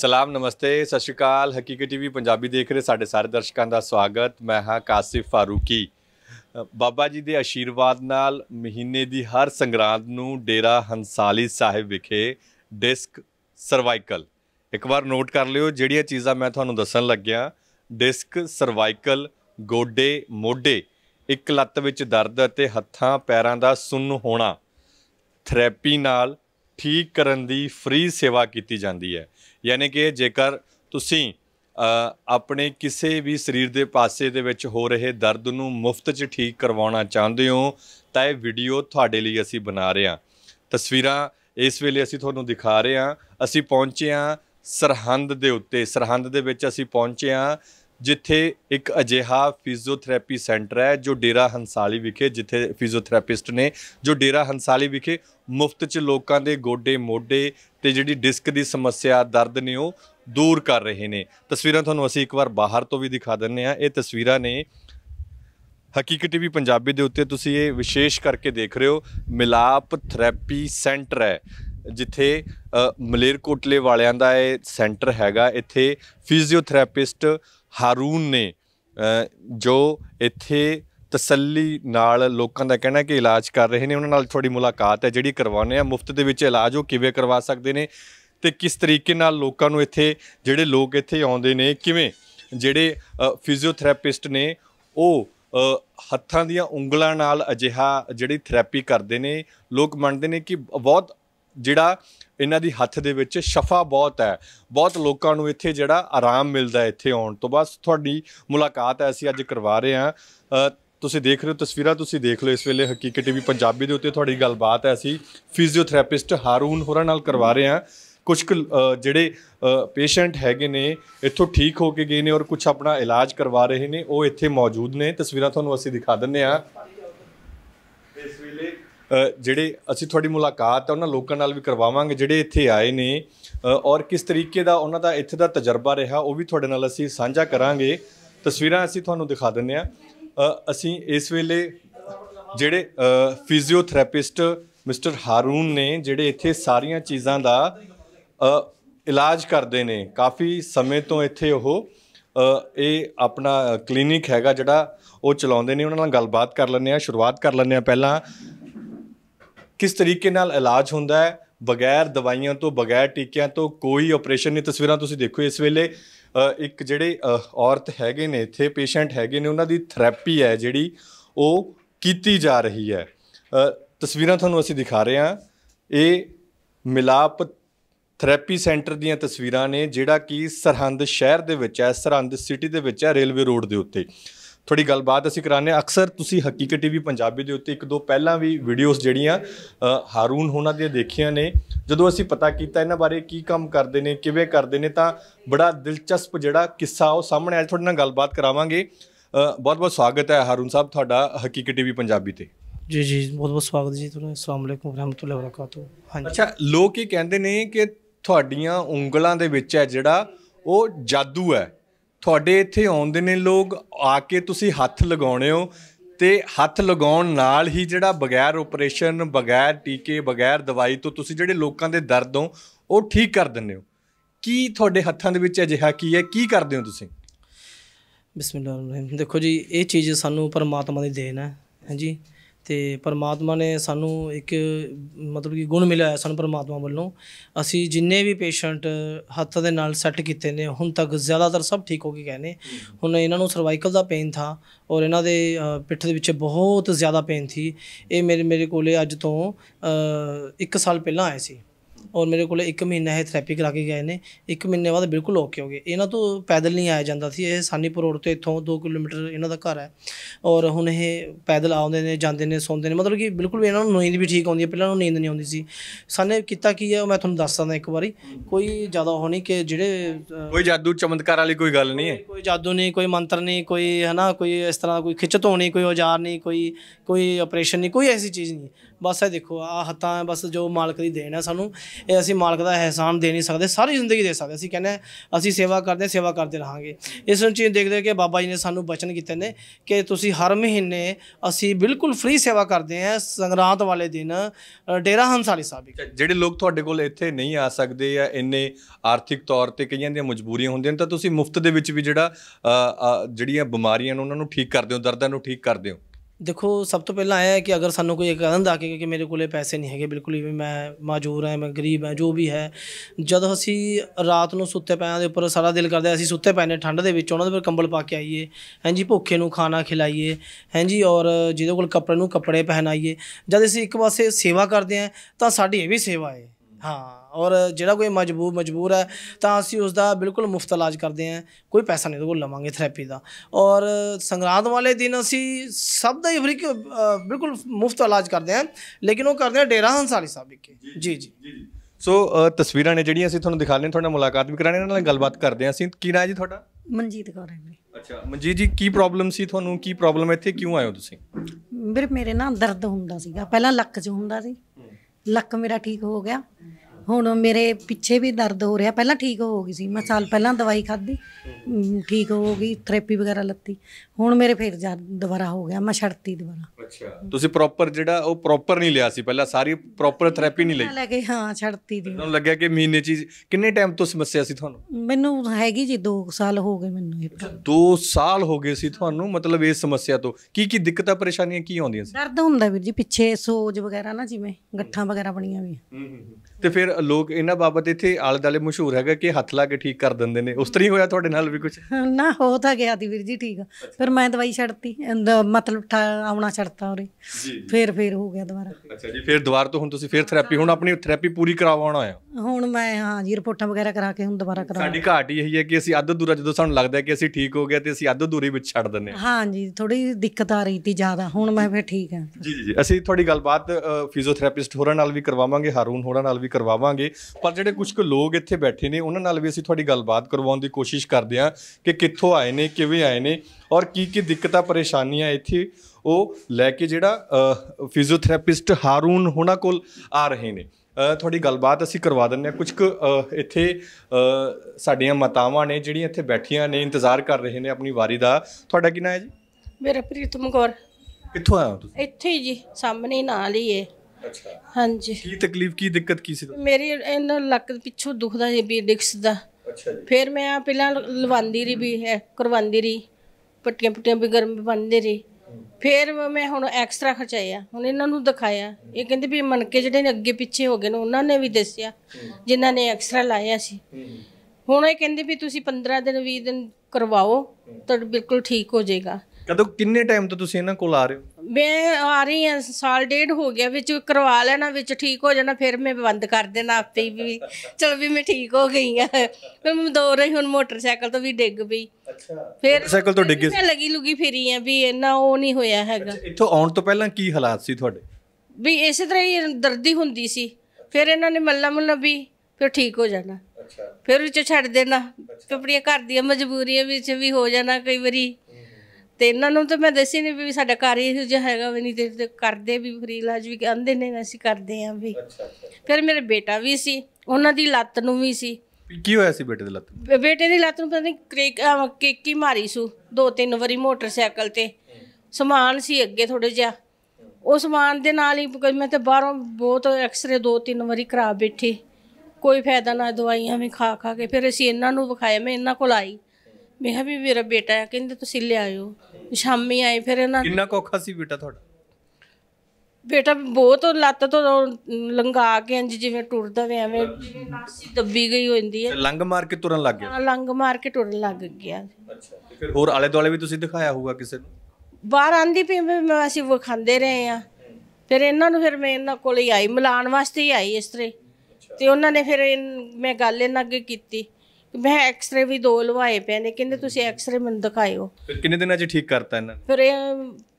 ਸਲਾਮ ਨਮਸਤੇ ਸਤਿ ਸ਼੍ਰੀ ਅਕਾਲ ਹਕੀਕਤ ਟੀਵੀ ਪੰਜਾਬੀ ਦੇਖ ਰਹੇ ਸਾਡੇ ਸਾਰੇ ਦਰਸ਼ਕਾਂ ਦਾ ਸਵਾਗਤ ਮੈਂ ਹਾਂ ਕਾਸਿਫ ਫਾਰੂਕੀ ਬਾਬਾ ਜੀ ਦੇ ਆਸ਼ੀਰਵਾਦ ਨਾਲ ਮਹੀਨੇ ਦੀ ਹਰ ਸੰਗਰਾਂਦ ਨੂੰ ਡੇਰਾ ਹੰਸਾਲੀ ਸਾਹਿਬ ਵਿਖੇ ਡਿਸਕ ਸਰਵਾਈਕਲ ਇੱਕ ਵਾਰ ਨੋਟ ਕਰ ਲਿਓ ਜਿਹੜੀਆਂ ਚੀਜ਼ਾਂ ਮੈਂ ਤੁਹਾਨੂੰ ਦੱਸਣ ਲੱਗਿਆ ਡਿਸਕ ਸਰਵਾਈਕਲ ਗੋਡੇ ਮੋਢੇ ਇੱਕ ਲੱਤ ਵਿੱਚ ਦਰਦ ਅਤੇ ਹੱਥਾਂ ਪੈਰਾਂ ਦਾ ਸੁੰਨ ਹੋਣਾ ਥੈਰੇਪੀ ਨਾਲ ਠੀਕ ਕਰਨ ਦੀ ਫ੍ਰੀ ਸੇਵਾ ਕੀਤੀ ਜਾਂਦੀ ਹੈ ਯਾਨੀ ਕਿ ਜੇਕਰ ਤੁਸੀਂ ਆਪਣੇ ਕਿਸੇ ਵੀ ਸਰੀਰ ਦੇ ਪਾਸੇ ਦੇ ਵਿੱਚ ਹੋ ਰਹੇ ਦਰਦ ਨੂੰ ਮੁਫਤ 'ਚ ਠੀਕ ਕਰਵਾਉਣਾ ਚਾਹੁੰਦੇ ਹੋ ਤਾਂ ਇਹ ਵੀਡੀਓ ਤੁਹਾਡੇ ਲਈ ਅਸੀਂ ਬਣਾ ਰਹੇ ਹਾਂ ਤਸਵੀਰਾਂ ਇਸ ਵੇਲੇ ਅਸੀਂ ਤੁਹਾਨੂੰ ਦਿਖਾ ਰਹੇ ਹਾਂ ਅਸੀਂ ਪਹੁੰਚੇ ਹਾਂ ਸਰਹੰਦ ਦੇ ਉੱਤੇ ਸਰਹੰਦ ਦੇ ਵਿੱਚ ਅਸੀਂ ਪਹੁੰਚੇ ਹਾਂ ਜਿੱਥੇ ਇੱਕ ਅਜੇਹਾ ਫਿਜ਼ੀਓਥੈਰੇਪੀ ਸੈਂਟਰ ਹੈ ਜੋ ਡੇਰਾ ਹੰਸਾਲੀ ਵਿਖੇ ਜਿੱਥੇ ਫਿਜ਼ੀਓਥੈਰੇਪਿਸਟ ਨੇ ਜੋ ਡੇਰਾ ਹੰਸਾਲੀ ਵਿਖੇ ਮੁਫਤ 'ਚ ਲੋਕਾਂ ਦੇ ਗੋਡੇ ਮੋਢੇ ਤੇ ਜਿਹੜੀ ਡਿਸਕ ਦੀ ਸਮੱਸਿਆ ਦਰਦ ਨੇ ਉਹ ਦੂਰ ਕਰ ਰਹੇ ਨੇ ਤਸਵੀਰਾਂ ਤੁਹਾਨੂੰ ਅਸੀਂ ਇੱਕ ਵਾਰ ਬਾਹਰ ਤੋਂ ਵੀ ਦਿਖਾ ਦਿੰਨੇ ਆ ਇਹ ਤਸਵੀਰਾਂ ਨੇ ਹਕੀਕਤ ਟੀਵੀ ਪੰਜਾਬੀ ਦੇ ਉੱਤੇ ਤੁਸੀਂ ਇਹ ਵਿਸ਼ੇਸ਼ ਕਰਕੇ ਦੇਖ ਰਹੇ ਹੋ ਮਿਲਾਪ ਥੈਰੇਪੀ ਸੈਂਟਰ ਹੈ ਜਿੱਥੇ ਮਲੇਰਕੋਟਲੇ ਵਾਲਿਆਂ ਦਾ ਇਹ ਸੈਂਟਰ ਹੈਗਾ ਇੱਥੇ ਫਿਜ਼ੀਓਥੈਰੇਪਿਸਟ ਹਾਰੂਨ ਨੇ ਜੋ ਇੱਥੇ ਤਸੱਲੀ ਨਾਲ ਲੋਕਾਂ ਦਾ ਕਹਿਣਾ ਕਿ ਇਲਾਜ ਕਰ ਰਹੇ ਨੇ ਉਹਨਾਂ ਨਾਲ ਥੋੜੀ ਮੁਲਾਕਾਤ ਹੈ ਜਿਹੜੀ ਕਰਵਾਉਨੇ ਆ ਮੁਫਤ ਦੇ ਵਿੱਚ ਇਲਾਜ ਉਹ ਕਿਵੇਂ ਕਰਵਾ ਸਕਦੇ ਨੇ ਤੇ ਕਿਸ ਤਰੀਕੇ ਨਾਲ ਲੋਕਾਂ ਨੂੰ ਇੱਥੇ ਜਿਹੜੇ ਲੋਕ ਇੱਥੇ ਆਉਂਦੇ ਨੇ ਕਿਵੇਂ ਜਿਹੜੇ ਫਿਜ਼ੀਓਥੈਰੇਪਿਸਟ ਨੇ ਉਹ ਹੱਥਾਂ ਦੀਆਂ ਉਂਗਲਾਂ ਨਾਲ ਅਜਿਹਾ ਜਿਹੜੀ ਥੈਰੇਪੀ ਕਰਦੇ ਨੇ ਲੋਕ ਮੰਨਦੇ ਨੇ ਕਿ ਬਹੁਤ ਜਿਹੜਾ ਇਹਨਾਂ ਦੀ ਹੱਥ ਦੇ ਵਿੱਚ ਸ਼ਫਾ ਬਹੁਤ ਹੈ ਬਹੁਤ ਲੋਕਾਂ ਨੂੰ ਇੱਥੇ ਜਿਹੜਾ ਆਰਾਮ ਮਿਲਦਾ ਇੱਥੇ ਆਉਣ ਤੋਂ ਬਸ ਤੁਹਾਡੀ ਮੁਲਾਕਾਤ ਹੈ ਅਸੀਂ ਅੱਜ ਕਰਵਾ ਰਹੇ ਹਾਂ ਤੁਸੀਂ ਦੇਖ ਰਹੇ ਹੋ ਤਸਵੀਰਾਂ ਤੁਸੀਂ ਦੇਖ ਲਓ ਇਸ ਵੇਲੇ ਹਕੀਕਤ ਵੀ ਪੰਜਾਬੀ ਦੇ ਉੱਤੇ ਤੁਹਾਡੀ ਗੱਲਬਾਤ ਹੈ ਅਸੀਂ ਫਿਜ਼ੀਓਥੈਰੇਪਿਸਟ ਹਾਰੂਨ ਹੋਰਾਂ ਨਾਲ ਕਰਵਾ ਰਹੇ ਹਾਂ ਕੁਝ ਜਿਹੜੇ ਪੇਸ਼ੈਂਟ ਹੈਗੇ ਨੇ ਇੱਥੋਂ ਠੀਕ ਹੋ ਕੇ ਗਏ ਨੇ ਔਰ ਕੁਝ ਆਪਣਾ ਇਲਾਜ ਕਰਵਾ ਰਹੇ ਨੇ ਉਹ ਇੱਥੇ ਮੌਜੂਦ ਨੇ ਤਸਵੀਰਾਂ ਤੁਹਾਨੂੰ ਅਸੀਂ ਦਿਖਾ ਦਿੰਨੇ ਆ ਇਸ ਵੇਲੇ ਜਿਹੜੇ ਅਸੀਂ ਤੁਹਾਡੀ ਮੁਲਾਕਾਤ ਉਹਨਾਂ ਲੋਕਾਂ ਨਾਲ ਵੀ ਕਰਵਾਵਾਂਗੇ ਜਿਹੜੇ ਇੱਥੇ ਆਏ ਨੇ ਔਰ ਕਿਸ ਤਰੀਕੇ ਦਾ ਉਹਨਾਂ ਦਾ ਇੱਥੇ ਦਾ ਤਜਰਬਾ ਰਿਹਾ ਉਹ ਵੀ ਤੁਹਾਡੇ ਨਾਲ ਅਸੀਂ ਸਾਂਝਾ ਕਰਾਂਗੇ ਤਸਵੀਰਾਂ ਅਸੀਂ ਤੁਹਾਨੂੰ ਦਿਖਾ ਦਿੰਨੇ ਆ ਅਸੀਂ ਇਸ ਵੇਲੇ ਜਿਹੜੇ ਫਿਜ਼ੀਓਥੈਰੇਪਿਸਟ ਮਿਸਟਰ ਹਾਰੂਨ ਨੇ ਜਿਹੜੇ ਇੱਥੇ ਸਾਰੀਆਂ ਚੀਜ਼ਾਂ ਦਾ ਇਲਾਜ ਕਰਦੇ ਨੇ ਕਾਫੀ ਸਮੇਂ ਤੋਂ ਇੱਥੇ ਉਹ ਇਹ ਆਪਣਾ ਕਲੀਨਿਕ ਹੈਗਾ ਜਿਹੜਾ ਉਹ ਚਲਾਉਂਦੇ ਨੇ ਉਹਨਾਂ ਨਾਲ ਗੱਲਬਾਤ ਕਰ ਲੈਂਦੇ ਆ ਸ਼ੁਰੂਆਤ ਕਰ ਲੈਂਦੇ ਆ ਪਹਿਲਾਂ ਕਿਸ ਤਰੀਕੇ ਨਾਲ ਇਲਾਜ ਹੁੰਦਾ ਹੈ ਬਗੈਰ ਦਵਾਈਆਂ ਤੋਂ ਬਗੈਰ ਟੀਕਿਆਂ ਤੋਂ ਕੋਈ ਆਪਰੇਸ਼ਨ ਨਹੀਂ ਤਸਵੀਰਾਂ ਤੁਸੀਂ ਦੇਖੋ ਇਸ ਵੇਲੇ ਇੱਕ ਜਿਹੜੇ ਔਰਤ ਹੈਗੇ ਨੇ ਇੱਥੇ ਪੇਸ਼ੈਂਟ ਹੈਗੇ ਨੇ ਉਹਨਾਂ ਦੀ ਥੈਰੇਪੀ ਹੈ ਜਿਹੜੀ ਉਹ ਕੀਤੀ ਜਾ ਰਹੀ ਹੈ ਤਸਵੀਰਾਂ ਤੁਹਾਨੂੰ ਅਸੀਂ ਦਿਖਾ ਰਹੇ ਹਾਂ ਇਹ ਮਿਲਾਪ ਥੈਰੇਪੀ ਸੈਂਟਰ ਦੀਆਂ ਤਸਵੀਰਾਂ ਨੇ ਜਿਹੜਾ ਕਿ ਸਰਹੰਦ ਸ਼ਹਿਰ ਦੇ ਵਿੱਚ ਹੈ ਸਰਹੰਦ ਸਿਟੀ ਦੇ ਵਿੱਚ ਹੈ ਰੇਲਵੇ ਰੋਡ ਦੇ ਉੱਤੇ ਥੋੜੀ ਗੱਲਬਾਤ ਅਸੀਂ ਕਰਾਣੇ ਅਕਸਰ ਤੁਸੀਂ ਹਕੀਕਤ ਟੀਵੀ ਪੰਜਾਬੀ ਦੇ ਉੱਤੇ ਇੱਕ ਦੋ ਪਹਿਲਾਂ ਵੀ ਵੀਡੀਓਜ਼ ਜਿਹੜੀਆਂ ਹਾਰੂਨ ਹੋਣਾ ਦੀਆਂ ਦੇਖੀਆਂ ਨੇ ਜਦੋਂ ਅਸੀਂ ਪਤਾ ਕੀਤਾ ਇਹਨਾਂ ਬਾਰੇ ਕੀ ਕੰਮ ਕਰਦੇ ਨੇ ਕਿਵੇਂ ਕਰਦੇ ਨੇ ਤਾਂ ਬੜਾ ਦਿਲਚਸਪ ਜਿਹੜਾ ਕਿੱਸਾ ਉਹ ਸਾਹਮਣੇ ਆਇਆ ਤੁਹਾਡੇ ਨਾਲ ਗੱਲਬਾਤ ਕਰਾਵਾਂਗੇ ਬਹੁਤ ਬਹੁਤ ਸਵਾਗਤ ਹੈ ਹਾਰੂਨ ਸਾਹਿਬ ਤੁਹਾਡਾ ਹਕੀਕਤ ਟੀਵੀ ਪੰਜਾਬੀ ਤੇ ਜੀ ਜੀ ਬਹੁਤ ਬਹੁਤ ਸਵਾਗਤ ਜੀ ਤੁਹਾਨੂੰ ਅਸਲਾਮ ਅਲੈਕੁਮ ਰਹਿਮਤੁਲਲਾਹ ਬਰਕਾਤੂ ਹਾਂਜੀ ਅੱਛਾ ਲੋਕ ਇਹ ਕਹਿੰਦੇ ਨੇ ਕਿ ਤੁਹਾਡੀਆਂ ਉਂਗਲਾਂ ਦੇ ਵਿੱਚ ਹੈ ਜਿਹੜਾ ਉਹ ਜਾਦੂ ਹੈ ਤੁਹਾਡੇ ਇੱਥੇ ਆਉਂਦੇ ਨੇ ਲੋਕ ਆ ਕੇ ਤੁਸੀਂ ਹੱਥ ਲਗਾਉਣੇ ਹੋ ਤੇ ਹੱਥ ਲਗਾਉਣ ਨਾਲ ਹੀ ਜਿਹੜਾ ਬਗੈਰ ਆਪਰੇਸ਼ਨ ਬਗੈਰ ਟੀਕੇ ਬਗੈਰ ਦਵਾਈ ਤੋਂ ਤੁਸੀਂ ਜਿਹੜੇ ਲੋਕਾਂ ਦੇ ਦਰਦ ਹੋ ਉਹ ਠੀਕ ਕਰ ਦਿੰਦੇ ਹੋ ਕੀ ਤੁਹਾਡੇ ਹੱਥਾਂ ਦੇ ਵਿੱਚ ਅਜਿਹਾ ਕੀ ਹੈ ਕੀ ਕਰਦੇ ਹੋ ਤੁਸੀਂ ਬਿਸਮਿਲ੍ਲਾਹਿਰ ਰਹਿਮ ਦੇਖੋ ਜੀ ਇਹ ਚੀਜ਼ ਸਾਨੂੰ ਪਰਮਾਤਮਾ ਦੀ ਦੇਣ ਹੈ ਹਾਂਜੀ ਤੇ ਪਰਮਾਤਮਾ ਨੇ ਸਾਨੂੰ ਇੱਕ ਮਤਲਬ ਕਿ ਗੁਣ ਮਿਲਿਆ ਹੈ ਸਾਨੂੰ ਪਰਮਾਤਮਾ ਵੱਲੋਂ ਅਸੀਂ ਜਿੰਨੇ ਵੀ ਪੇਸ਼ੈਂਟ ਹੱਥ ਦੇ ਨਾਲ ਸੈੱਟ ਕੀਤੇ ਨੇ ਹੁਣ ਤੱਕ ਜ਼ਿਆਦਾਤਰ ਸਭ ਠੀਕ ਹੋ ਕੇ ਗਏ ਨੇ ਹੁਣ ਇਹਨਾਂ ਨੂੰ ਸਰਵਾਈਕਲ ਦਾ ਪੇਨ ਥਾ ਔਰ ਇਹਨਾਂ ਦੇ ਪਿੱਠ ਦੇ ਵਿੱਚ ਬਹੁਤ ਜ਼ਿਆਦਾ ਪੇਨ ਥੀ ਇਹ ਮੇਰੇ ਮੇਰੇ ਕੋਲੇ ਅੱਜ ਤੋਂ 1 ਸਾਲ ਪਹਿਲਾਂ ਆਏ ਸੀ ਔਰ ਮੇਰੇ ਕੋਲ 1 ਮਹੀਨਾ ਹੈ ਥੈਰੇਪੀ ਕਰਾ ਕੇ ਗਏ ਨੇ 1 ਮਹੀਨੇ ਬਾਅਦ ਬਿਲਕੁਲ ਓਕੇ ਹੋ ਗਏ ਇਹਨਾਂ ਤੋਂ ਪੈਦਲ ਨਹੀਂ ਆਇਆ ਜਾਂਦਾ ਸੀ ਇਹ ਸਾਨੀਪੁਰ ਰੋਡ ਤੇ ਇੱਥੋਂ 2 ਕਿਲੋਮੀਟਰ ਇਹਨਾਂ ਦਾ ਘਰ ਹੈ ਔਰ ਹੁਣ ਇਹ ਪੈਦਲ ਆਉਂਦੇ ਨੇ ਜਾਂਦੇ ਨੇ ਸੌਂਦੇ ਨੇ ਮਤਲਬ ਕਿ ਬਿਲਕੁਲ ਵੀ ਇਹਨਾਂ ਨੂੰ ਨੀਂਦ ਵੀ ਠੀਕ ਆਉਂਦੀ ਹੈ ਪਹਿਲਾਂ ਨੂੰ ਨੀਂਦ ਨਹੀਂ ਆਉਂਦੀ ਸੀ ਸਾਨੇ ਕੀਤਾ ਕੀ ਹੈ ਮੈਂ ਤੁਹਾਨੂੰ ਦੱਸ ਦਿੰਦਾ ਇੱਕ ਵਾਰੀ ਕੋਈ ਜ਼ਿਆਦਾ ਹੋਣੀ ਕਿ ਜਿਹੜੇ ਕੋਈ ਜਾਦੂ ਚਮਤਕਾਰ ਵਾਲੀ ਕੋਈ ਗੱਲ ਨਹੀਂ ਹੈ ਕੋਈ ਜਾਦੂ ਨਹੀਂ ਕੋਈ ਮੰਤਰ ਨਹੀਂ ਕੋਈ ਹਨਾ ਕੋਈ ਇਸ ਤਰ੍ਹਾਂ ਕੋਈ ਖਿੱਚਤ ਹੋਣੀ ਕੋਈ ਔਜ਼ਾਰ ਨਹੀਂ ਕੋਈ ਕੋਈ ਆਪਰੇਸ਼ਨ ਨਹੀਂ ਕੋਈ ਐਸੀ ਚੀਜ਼ ਨਹੀਂ ਬਸ ਇਹ ਦੇਖੋ ਆ ਹੱਥਾਂ ਬਸ ਜੋ ਮਾਲਕ ਦੀ ਦੇਣ ਹੈ ਸਾਨੂੰ ਇਹ ਅਸੀਂ ਮਾਲਕ ਦਾ ਅਹਿਸਾਨ ਦੇ ਨਹੀਂ ਸਕਦੇ ਸਾਰੀ ਜ਼ਿੰਦਗੀ ਦੇ ਸਕਦੇ ਅਸੀਂ ਕਹਿੰਦੇ ਅਸੀਂ ਸੇਵਾ ਕਰਦੇ ਸੇਵਾ ਕਰਦੇ ਰਹਾਂਗੇ ਇਸ ਨੂੰ ਚੀਜ਼ ਦੇਖਦੇ ਕਿ ਬਾਬਾ ਜੀ ਨੇ ਸਾਨੂੰ ਬਚਨ ਕੀਤੇ ਨੇ ਕਿ ਤੁਸੀਂ ਹਰ ਮਹੀਨੇ ਅਸੀਂ ਬਿਲਕੁਲ ਫ੍ਰੀ ਸੇਵਾ ਕਰਦੇ ਆ ਸੰਗਰਾਂਤ ਵਾਲੇ ਦਿਨ ਡੇਰਾ ਹੰਸਾਲੀ ਸਾਹਿਬ ਜਿਹੜੇ ਲੋਕ ਤੁਹਾਡੇ ਕੋਲ ਇੱਥੇ ਨਹੀਂ ਆ ਸਕਦੇ ਆ ਇੰਨੇ ਆਰਥਿਕ ਤੌਰ ਤੇ ਕਈਆਂ ਦੀਆਂ ਮਜਬੂਰੀਆਂ ਹੁੰਦੀਆਂ ਤਾਂ ਤੁਸੀਂ ਮੁਫਤ ਦੇ ਵਿੱਚ ਵੀ ਜਿਹੜਾ ਜਿਹੜੀਆਂ ਬਿਮਾਰੀਆਂ ਨੇ ਉਹਨਾਂ ਨੂੰ ਠੀਕ ਕਰਦੇ ਹੋ ਦਰਦਾਂ ਨੂੰ ਠੀਕ ਕਰਦੇ ਹੋ ਦੇਖੋ ਸਭ ਤੋਂ ਪਹਿਲਾਂ ਆਇਆ ਹੈ ਕਿ ਅਗਰ ਸਾਨੂੰ ਕੋਈ ਇੱਕ ਆ ਕਿ ਕਿ ਮੇਰੇ ਕੋਲੇ ਪੈਸੇ ਨਹੀਂ ਹੈਗੇ ਬਿਲਕੁਲ ਵੀ ਮੈਂ ਮਾਜੂਰ ਹਾਂ ਮੈਂ ਗਰੀਬ ਹਾਂ ਜੋ ਵੀ ਹੈ ਜਦੋਂ ਅਸੀਂ ਰਾਤ ਨੂੰ ਸੁੱਤੇ ਪੈਣ ਦੇ ਉੱਪਰ ਸਾਰਾ ਦਿਲ ਕਰਦਾ ਅਸੀਂ ਸੁੱਤੇ ਪੈਨੇ ਠੰਡ ਦੇ ਵਿੱਚ ਉਹਨਾਂ ਦੇ ਉੱਪਰ ਕੰਬਲ ਪਾ ਕੇ ਆਈਏ ਹਾਂਜੀ ਭੁੱਖੇ ਨੂੰ ਖਾਣਾ ਖਿਲਾਈਏ ਹਾਂਜੀ ਔਰ ਜਿਹਦੇ ਕੋਲ ਕੱਪੜੇ ਨੂੰ ਕੱਪੜੇ ਪਹਿਨਾਈਏ ਜਦ ਅਸੀਂ ਇੱਕ ਪਾਸੇ ਸੇਵਾ ਕਰਦੇ ਹਾਂ ਤਾਂ ਸਾਡੀ ਇਹ ਵੀ ਸੇਵਾ ਹੈ ਹਾਂ ਔਰ ਜਿਹੜਾ ਕੋਈ ਮਜਬੂਰ ਮਜਬੂਰ ਹੈ ਤਾਂ ਅਸੀਂ ਉਸ ਦਾ ਬਿਲਕੁਲ ਮੁਫਤ ਇਲਾਜ ਕਰਦੇ ਹਾਂ ਕੋਈ ਪੈਸਾ ਨਹੀਂ ਉਹਦੇ ਲਵਾਂਗੇ ਥੈਰੇਪੀ ਦਾ ਔਰ ਸੰਗਰਾਦ ਵਾਲੇ ਦਿਨ ਅਸੀਂ ਸਭ ਦਾ ਹੀ ਬਿਲਕੁਲ ਮੁਫਤ ਇਲਾਜ ਕਰਦੇ ਹਾਂ ਲੇਕਿਨ ਉਹ ਕਰਦੇ ਹਾਂ ਡੇਰਾ ਹੰਸਾਲੀ ਸਾਹਿਬ ਵਿਖੇ ਜੀ ਜੀ ਸੋ ਤਸਵੀਰਾਂ ਨੇ ਜਿਹੜੀਆਂ ਅਸੀਂ ਤੁਹਾਨੂੰ ਦਿਖਾ ਲੈਣ ਤੁਹਾਡਾ ਮੁਲਾਕਾਤ ਵੀ ਕਰਾਣੇ ਨਾਲ ਗੱਲਬਾਤ ਕਰਦੇ ਹਾਂ ਅਸੀਂ ਕੀ ਨਾਮ ਜੀ ਤੁਹਾਡਾ ਮਨਜੀਤ ਕੌਰ ਹੈ ਅੱਛਾ ਮਨਜੀਤ ਜੀ ਕੀ ਪ੍ਰੋਬਲਮ ਸੀ ਤੁਹਾਨੂੰ ਕੀ ਪ੍ਰੋਬਲਮ ਇੱਥੇ ਕਿਉਂ ਆਏ ਹੋ ਤੁਸੀਂ ਮੇਰੇ ਮੇਰੇ ਨਾਲ ਦਰਦ ਹੁੰਦਾ ਸੀਗਾ ਪਹਿਲਾਂ ਲੱਕ 'ਚ ਹੁੰਦਾ ਸੀ ਲੱਕ ਮੇਰਾ ਠੀਕ ਹੋ ਗਿਆ ਹੁਣ ਮੇਰੇ ਪਿੱਛੇ ਵੀ ਦਰਦ ਹੋ ਰਿਹਾ ਪਹਿਲਾਂ ਠੀਕ ਹੋ ਗਈ ਸੀ ਮੈਂ ਸਾਲ ਪਹਿਲਾਂ ਦਵਾਈ ਖਾਧੀ ਠੀਕ ਹੋ ਗਈ ਥੈਰੇਪੀ ਵਗੈਰਾ ਲੱਤੀ ਹੁਣ ਮੇਰੇ ਫੇਰ ਦੁਬਾਰਾ ਹੋ ਗਿਆ ਮੈਂ ਛੜਤੀ ਦੁਬਾਰਾ ਅੱਛਾ ਤੁਸੀਂ ਪ੍ਰੋਪਰ ਜਿਹੜਾ ਉਹ ਪ੍ਰੋਪਰ ਨਹੀਂ ਲਿਆ ਸੀ ਪਹਿਲਾਂ ਸਾਰੀ ਪ੍ਰੋਪਰ ਥੈਰੇਪੀ ਨਹੀਂ ਲਈ ਲੈ ਕੇ ਹਾਂ ਛੜਤੀ ਦੀ ਤੁਹਾਨੂੰ ਲੱਗਿਆ ਕਿ ਮਹੀਨੇ ਚੀਜ਼ ਕਿੰਨੇ ਟਾਈਮ ਤੋਂ ਸਮੱਸਿਆ ਸੀ ਤੁਹਾਨੂੰ ਮੈਨੂੰ ਹੈਗੀ ਜੀ 2 ਸਾਲ ਹੋ ਗਏ ਮੈਨੂੰ ਇਹ 2 ਸਾਲ ਹੋ ਗਏ ਸੀ ਤੁਹਾਨੂੰ ਮਤਲਬ ਇਹ ਸਮੱਸਿਆ ਤੋਂ ਕੀ ਕੀ ਦਿੱਕਤਾਂ ਪਰੇਸ਼ਾਨੀਆਂ ਕੀ ਆਉਂਦੀਆਂ ਸੀ ਦਰਦ ਹੁੰਦਾ ਵੀਰ ਜੀ ਪਿੱਛੇ ਸੋਜ ਵਗੈਰਾ ਨਾ ਜਿਵੇਂ ਗੱਠਾਂ ਵਗੈਰਾ ਬਣੀਆਂ ਵੀ ਹੂੰ ਹੂੰ ਤੇ ਫਿਰ ਲੋਕ ਇਹਨਾਂ ਬਾਬਤ ਇੱਥੇ ਆਲੇ ਦਾਲੇ ਮਸ਼ਹੂਰ ਹੈਗਾ ਕਿ ਹੱਥ ਲਾ ਕੇ ਠੀਕ ਕਰ ਦਿੰਦੇ ਨੇ ਉਸ ਤਰੀ ਹੋਇਆ ਤੁਹਾਡੇ ਨਾਲ ਵੀ ਕੁਝ ਨਾ ਹੋ ਤਾਂ ਗਿਆ ਦੀ ਵੀਰ ਜੀ ਠੀਕ ਫਿਰ ਮੈਂ ਦਵਾਈ ਛੱਡਤੀ ਮਤਲਬ ਆਉਣਾ ਛੱਡਤਾ ਉਰੇ ਫਿਰ ਫਿਰ ਹੋ ਗਿਆ ਦੁਬਾਰਾ ਅੱਛਾ ਜੀ ਫਿਰ ਦੁਬਾਰਾ ਤੋਂ ਹੁਣ ਤੁਸੀਂ ਫਿਰ ਥੈਰੇਪੀ ਹੁਣ ਆਪਣੀ ਥੈਰੇਪੀ ਪੂਰੀ ਕਰਵਾਉਣ ਆਇਆ ਹੁਣ ਮੈਂ ਹਾਂ ਜੀ ਰਿਪੋਰਟਾਂ ਵਗੈਰਾ ਕਰਾ ਕੇ ਹੁਣ ਦੁਬਾਰਾ ਕਰਾ ਸਾਡੀ ਘਾਟ ਹੀ ਇਹੀ ਹੈ ਕਿ ਅਸੀਂ ਅੱਧ ਦੂਰਾ ਜਦੋਂ ਸਾਨੂੰ ਲੱਗਦਾ ਕਿ ਅਸੀਂ ਠੀਕ ਹੋ ਗਏ ਤੇ ਅਸੀਂ ਅੱਧ ਦੂਰੀ ਵਿੱਚ ਛੱਡ ਦਿੰਦੇ ਹਾਂ ਹਾਂ ਜੀ ਥੋੜੀ ਦਿੱਕਤ ਆ ਰਹੀ ਸੀ ਜ਼ਿਆਦਾ ਹੁਣ ਮੈਂ ਫਿਰ ਠੀਕ ਹਾਂ ਜੀ ਜੀ ਅਸੀਂ ਤੁਹਾਡੀ ਗੱਲਬਾਤ ਫਿਜ਼ੀਓਥੈਰੇਪਿਸਟ ਹੋਰਾਂ ਨਾਲ ਵੀ ਕਰਵਾਵਾਂਗੇ ਹਾਰੂਨ ਹੋਰਾਂ ਨਾਲ ਵੀ ਕਰਵਾਵਾਂਗੇ ਪਰ ਜਿਹੜੇ ਕੁਝ ਕੁ ਲੋਕ ਇੱਥੇ ਬੈਠੇ ਨੇ ਉਹਨਾਂ ਨਾਲ ਵੀ ਅਸੀਂ ਤੁਹਾਡੀ ਗੱਲਬਾਤ ਕਰਵਾਉਣ ਦੀ ਕੋਸ਼ਿਸ਼ ਕਰਦੇ ਹਾਂ ਕਿ ਕਿੱਥੋਂ ਆਏ ਨੇ ਕਿਵੇਂ ਆਏ ਨੇ ਔਰ ਕੀ ਕੀ ਦਿੱਕਤਾਂ ਪਰੇਸ਼ਾਨੀਆਂ ਇੱਥੇ ਉਹ ਲੈ ਕੇ ਜਿਹੜਾ ਫਿਜ਼ੀਓਥੈਰੇਪਿਸਟ ਹਾਰੂਨ ਹੋਣਾ ਕੋਲ ਆ ਰਹੇ ਨੇ ਤੁਹਾਡੀ ਗੱਲਬਾਤ ਅਸੀਂ ਕਰਵਾ ਦਿੰਨੇ ਆ ਕੁਝ ਕੁ ਇੱਥੇ ਸਾਡੀਆਂ ਮਾਤਾਵਾਂ ਨੇ ਜਿਹੜੀਆਂ ਇੱਥੇ ਬੈਠੀਆਂ ਨੇ ਇੰਤਜ਼ਾਰ ਕਰ ਰਹੇ ਨੇ ਆਪਣੀ ਵਾਰੀ ਦਾ ਤੁਹਾਡਾ ਕੀ ਨਾਮ ਹੈ ਜੀ ਮੇਰਾ ਪ੍ਰੀਤਮ ਕੌਰ ਕਿੱਥੋਂ ਆਇਆ ਹੋ ਤੁਸੀਂ ਇੱਥੇ ਹੀ ਜੀ ਸਾਹਮਣੇ ਨਾਲ ਹੀ ਹੈ ਅੱਛਾ ਹਾਂਜੀ ਕੀ ਤਕਲੀਫ ਕੀ ਦਿੱਕਤ ਕੀ ਸੀ ਮੇਰੀ ਇਹਨਾਂ ਲੱਕ ਪਿੱਛੋਂ ਦੁਖਦਾ ਜੀ ਵੀ ਡਿਕਸ ਦਾ ਅੱਛਾ ਜੀ ਫਿਰ ਮੈਂ ਪਹਿਲਾਂ ਲਵਾਂਦੀ ਰਹੀ ਵੀ ਹੈ ਕਰਵਾਂਦੀ ਰਹੀ ਪੱਟੀਆਂ ਪੁੱਟੀਆਂ ਵੀ ਗਰਮ ਬੰਦੇ ਰਹੀ ਫਿਰ ਮੈਂ ਹੁਣ ਐਕਸਟਰਾ ਖਰਚਾਇਆ ਹੁਣ ਇਹਨਾਂ ਨੂੰ ਦਿਖਾਇਆ ਇਹ ਕਹਿੰਦੇ ਵੀ ਮਨਕੇ ਜਿਹੜੇ ਨੇ ਅੱਗੇ ਪਿੱਛੇ ਹੋ ਗਏ ਨੇ ਉਹਨਾਂ ਨੇ ਵੀ ਦੱਸਿਆ ਜਿਨ੍ਹਾਂ ਨੇ ਐਕਸਟਰਾ ਲਾਇਆ ਸੀ ਹੁਣ ਇਹ ਕਹਿੰਦੇ ਵੀ ਤੁਸੀਂ 15 ਦਿਨ 20 ਦਿਨ ਕਰਵਾਓ ਤਾਂ ਬਿਲਕੁਲ ਠੀਕ ਹੋ ਜਾਏਗਾ ਕਦੋਂ ਕਿੰਨੇ ਟਾਈਮ ਤੋਂ ਤੁਸੀਂ ਇਹਨਾਂ ਕੋਲ ਆ ਰਹੇ ਹੋ ਮੈਂ ਆ ਰਹੀ ਹਾਂ ਸਾਲ ਡੇਢ ਹੋ ਗਿਆ ਵਿੱਚ ਕਰਵਾ ਲੈਣਾ ਵਿੱਚ ਠੀਕ ਹੋ ਜਾਣਾ ਫਿਰ ਮੈਂ ਬੰਦ ਕਰ ਦੇਣਾ ਆਪੇ ਵੀ ਚਲ ਵੀ ਮੈਂ ਠੀਕ ਹੋ ਗਈ ਆ ਫਿਰ ਮੈਂ ਦੌੜ ਰਹੀ ਹੁਣ ਮੋਟਰਸਾਈਕਲ ਤੋਂ ਵੀ ਡਿੱਗ ਪਈ ਅੱਛਾ ਫਿਰ ਸਾਈਕਲ ਤੋਂ ਡਿੱਗੇ ਮੈਂ ਲਗੀ ਲੁਗੀ ਫਿਰੀ ਆ ਵੀ ਇੰਨਾ ਉਹ ਨਹੀਂ ਹੋਇਆ ਹੈਗਾ ਇੱਥੋਂ ਆਉਣ ਤੋਂ ਪਹਿਲਾਂ ਕੀ ਹਾਲਾਤ ਸੀ ਤੁਹਾਡੇ ਵੀ ਇਸੇ ਤਰ੍ਹਾਂ ਹੀ ਦਰਦੀ ਹੁੰਦੀ ਸੀ ਫਿਰ ਇਹਨਾਂ ਨੇ ਮੱਲਾ ਮੁੱਲਾ ਵੀ ਫਿਰ ਠੀਕ ਹੋ ਜਾਣਾ ਅੱਛਾ ਫਿਰ ਵਿੱਚ ਛੱਡ ਦੇਣਾ ਆਪਣੀਆਂ ਘਰ ਦੀਆਂ ਮਜਬੂਰੀਆਂ ਵਿੱਚ ਵੀ ਹੋ ਜਾਣਾ ਕਈ ਵਾਰੀ ਤੇ ਇਹਨਾਂ ਨੂੰ ਤਾਂ ਮੈਂ ਦੱਸੀ ਨਹੀਂ ਵੀ ਸਾਡਾ ਘਰ ਇਹੋ ਜਿਹਾ ਹੈਗਾ ਵੀ ਨਹੀਂ ਤੇ ਕਰਦੇ ਵੀ ਫਰੀ ਇਲਾਜ ਵੀ ਕਹਿੰਦੇ ਨੇ ਅਸੀਂ ਕਰਦੇ ਆਂ ਵੀ ਫਿਰ ਮੇਰੇ ਬੇਟਾ ਵੀ ਸੀ ਉਹਨਾਂ ਦੀ ਲੱਤ ਨੂੰ ਵੀ ਸੀ ਕੀ ਹੋਇਆ ਸੀ ਬੇਟੇ ਦੀ ਲੱਤ ਨੂੰ ਬੇਟੇ ਦੀ ਲੱਤ ਨੂੰ ਪਤਾ ਨਹੀਂ ਕ੍ਰੇਕ ਕਿੱਕੀ ਮਾਰੀ ਸੂ ਦੋ ਤਿੰਨ ਵਾਰੀ ਮੋਟਰਸਾਈਕਲ ਤੇ ਸਮਾਨ ਸੀ ਅੱਗੇ ਥੋੜੇ ਜਿਹਾ ਉਹ ਸਮਾਨ ਦੇ ਨਾਲ ਹੀ ਮੈਂ ਤੇ ਬਾਹਰੋਂ ਬਹੁਤ ਐਕਸਰੇ ਦੋ ਤਿੰਨ ਵਾਰੀ ਕਰਾ ਬੈਠੀ ਕੋਈ ਫਾਇਦਾ ਨਾ ਦਵਾਈਆਂ ਵੀ ਖਾ ਖਾ ਕੇ ਫਿਰ ਅਸੀਂ ਇਹਨਾਂ ਨੂੰ ਵਿਖਾਇਆ ਮੈਂ ਇਹਨਾਂ ਕੋਲ ਆਈ ਮੈਂ ਕਿਹਾ ਵੀ ਮੇਰਾ ਬੇਟਾ ਆ ਕਹਿੰਦੇ ਤੁਸੀਂ ਲਿਆਇਓ ਸ਼ਾਮੀ ਆਏ ਫਿਰ ਇਹਨਾਂ ਕਿੰਨਾ ਕੋਖਾ ਸੀ ਬੇਟਾ ਤੁਹਾਡਾ ਬੇਟਾ ਬਹੁਤ ਲੱਤ ਤੋਂ ਲੰਗਾ ਕੇ ਇੰਜ ਜਿਵੇਂ ਟੁਰਦਾ ਵੇ ਐਵੇਂ ਜਿਵੇਂ ਨਾਸੀ ਦੱਬੀ ਗਈ ਹੁੰਦੀ ਹੈ ਲੰਗ ਮਾਰ ਕੇ ਤੁਰਨ ਲੱਗ ਗਿਆ ਲੰਗ ਮਾਰ ਕੇ ਟੁਰਨ ਲੱਗ ਗਿਆ ਅੱਛਾ ਤੇ ਫਿਰ ਹੋਰ ਆਲੇ ਦੁਆਲੇ ਵੀ ਤੁਸੀਂ ਦਿਖਾਇਆ ਹੋਊਗਾ ਕਿਸੇ ਨੂੰ ਬਾਹਰ ਆਂਦੀ ਪਈ ਮੈਂ ਅਸੀਂ ਖਾਂਦੇ ਰਹੇ ਆ ਫਿਰ ਇਹਨਾਂ ਨੂੰ ਫਿਰ ਮੈਂ ਇਹਨਾਂ ਕੋਲ ਹੀ ਆਈ ਮਿਲਾਣ ਵਾਸਤੇ ਹੀ ਆਈ ਇਸ ਤਰ੍ਹਾਂ ਤੇ ਉਹਨਾਂ ਨੇ ਫਿਰ ਮੈਂ ਗੱਲ ਇਹਨਾਂ ਅੱਗੇ ਕੀਤੀ ਮੈਂ ਐਕਸ-ਰੇ ਵੀ ਦੋ ਲਵਾਏ ਪਏ ਨੇ ਕਹਿੰਦੇ ਤੁਸੀਂ ਐਕਸ-ਰੇ ਮੈਨੂੰ ਦਿਖਾਇਓ ਫਿਰ ਕਿੰਨੇ ਦਿਨਾਂ 'ਚ ਠੀਕ ਕਰਤਾ ਇਹਨਾਂ ਨੇ ਫਿਰ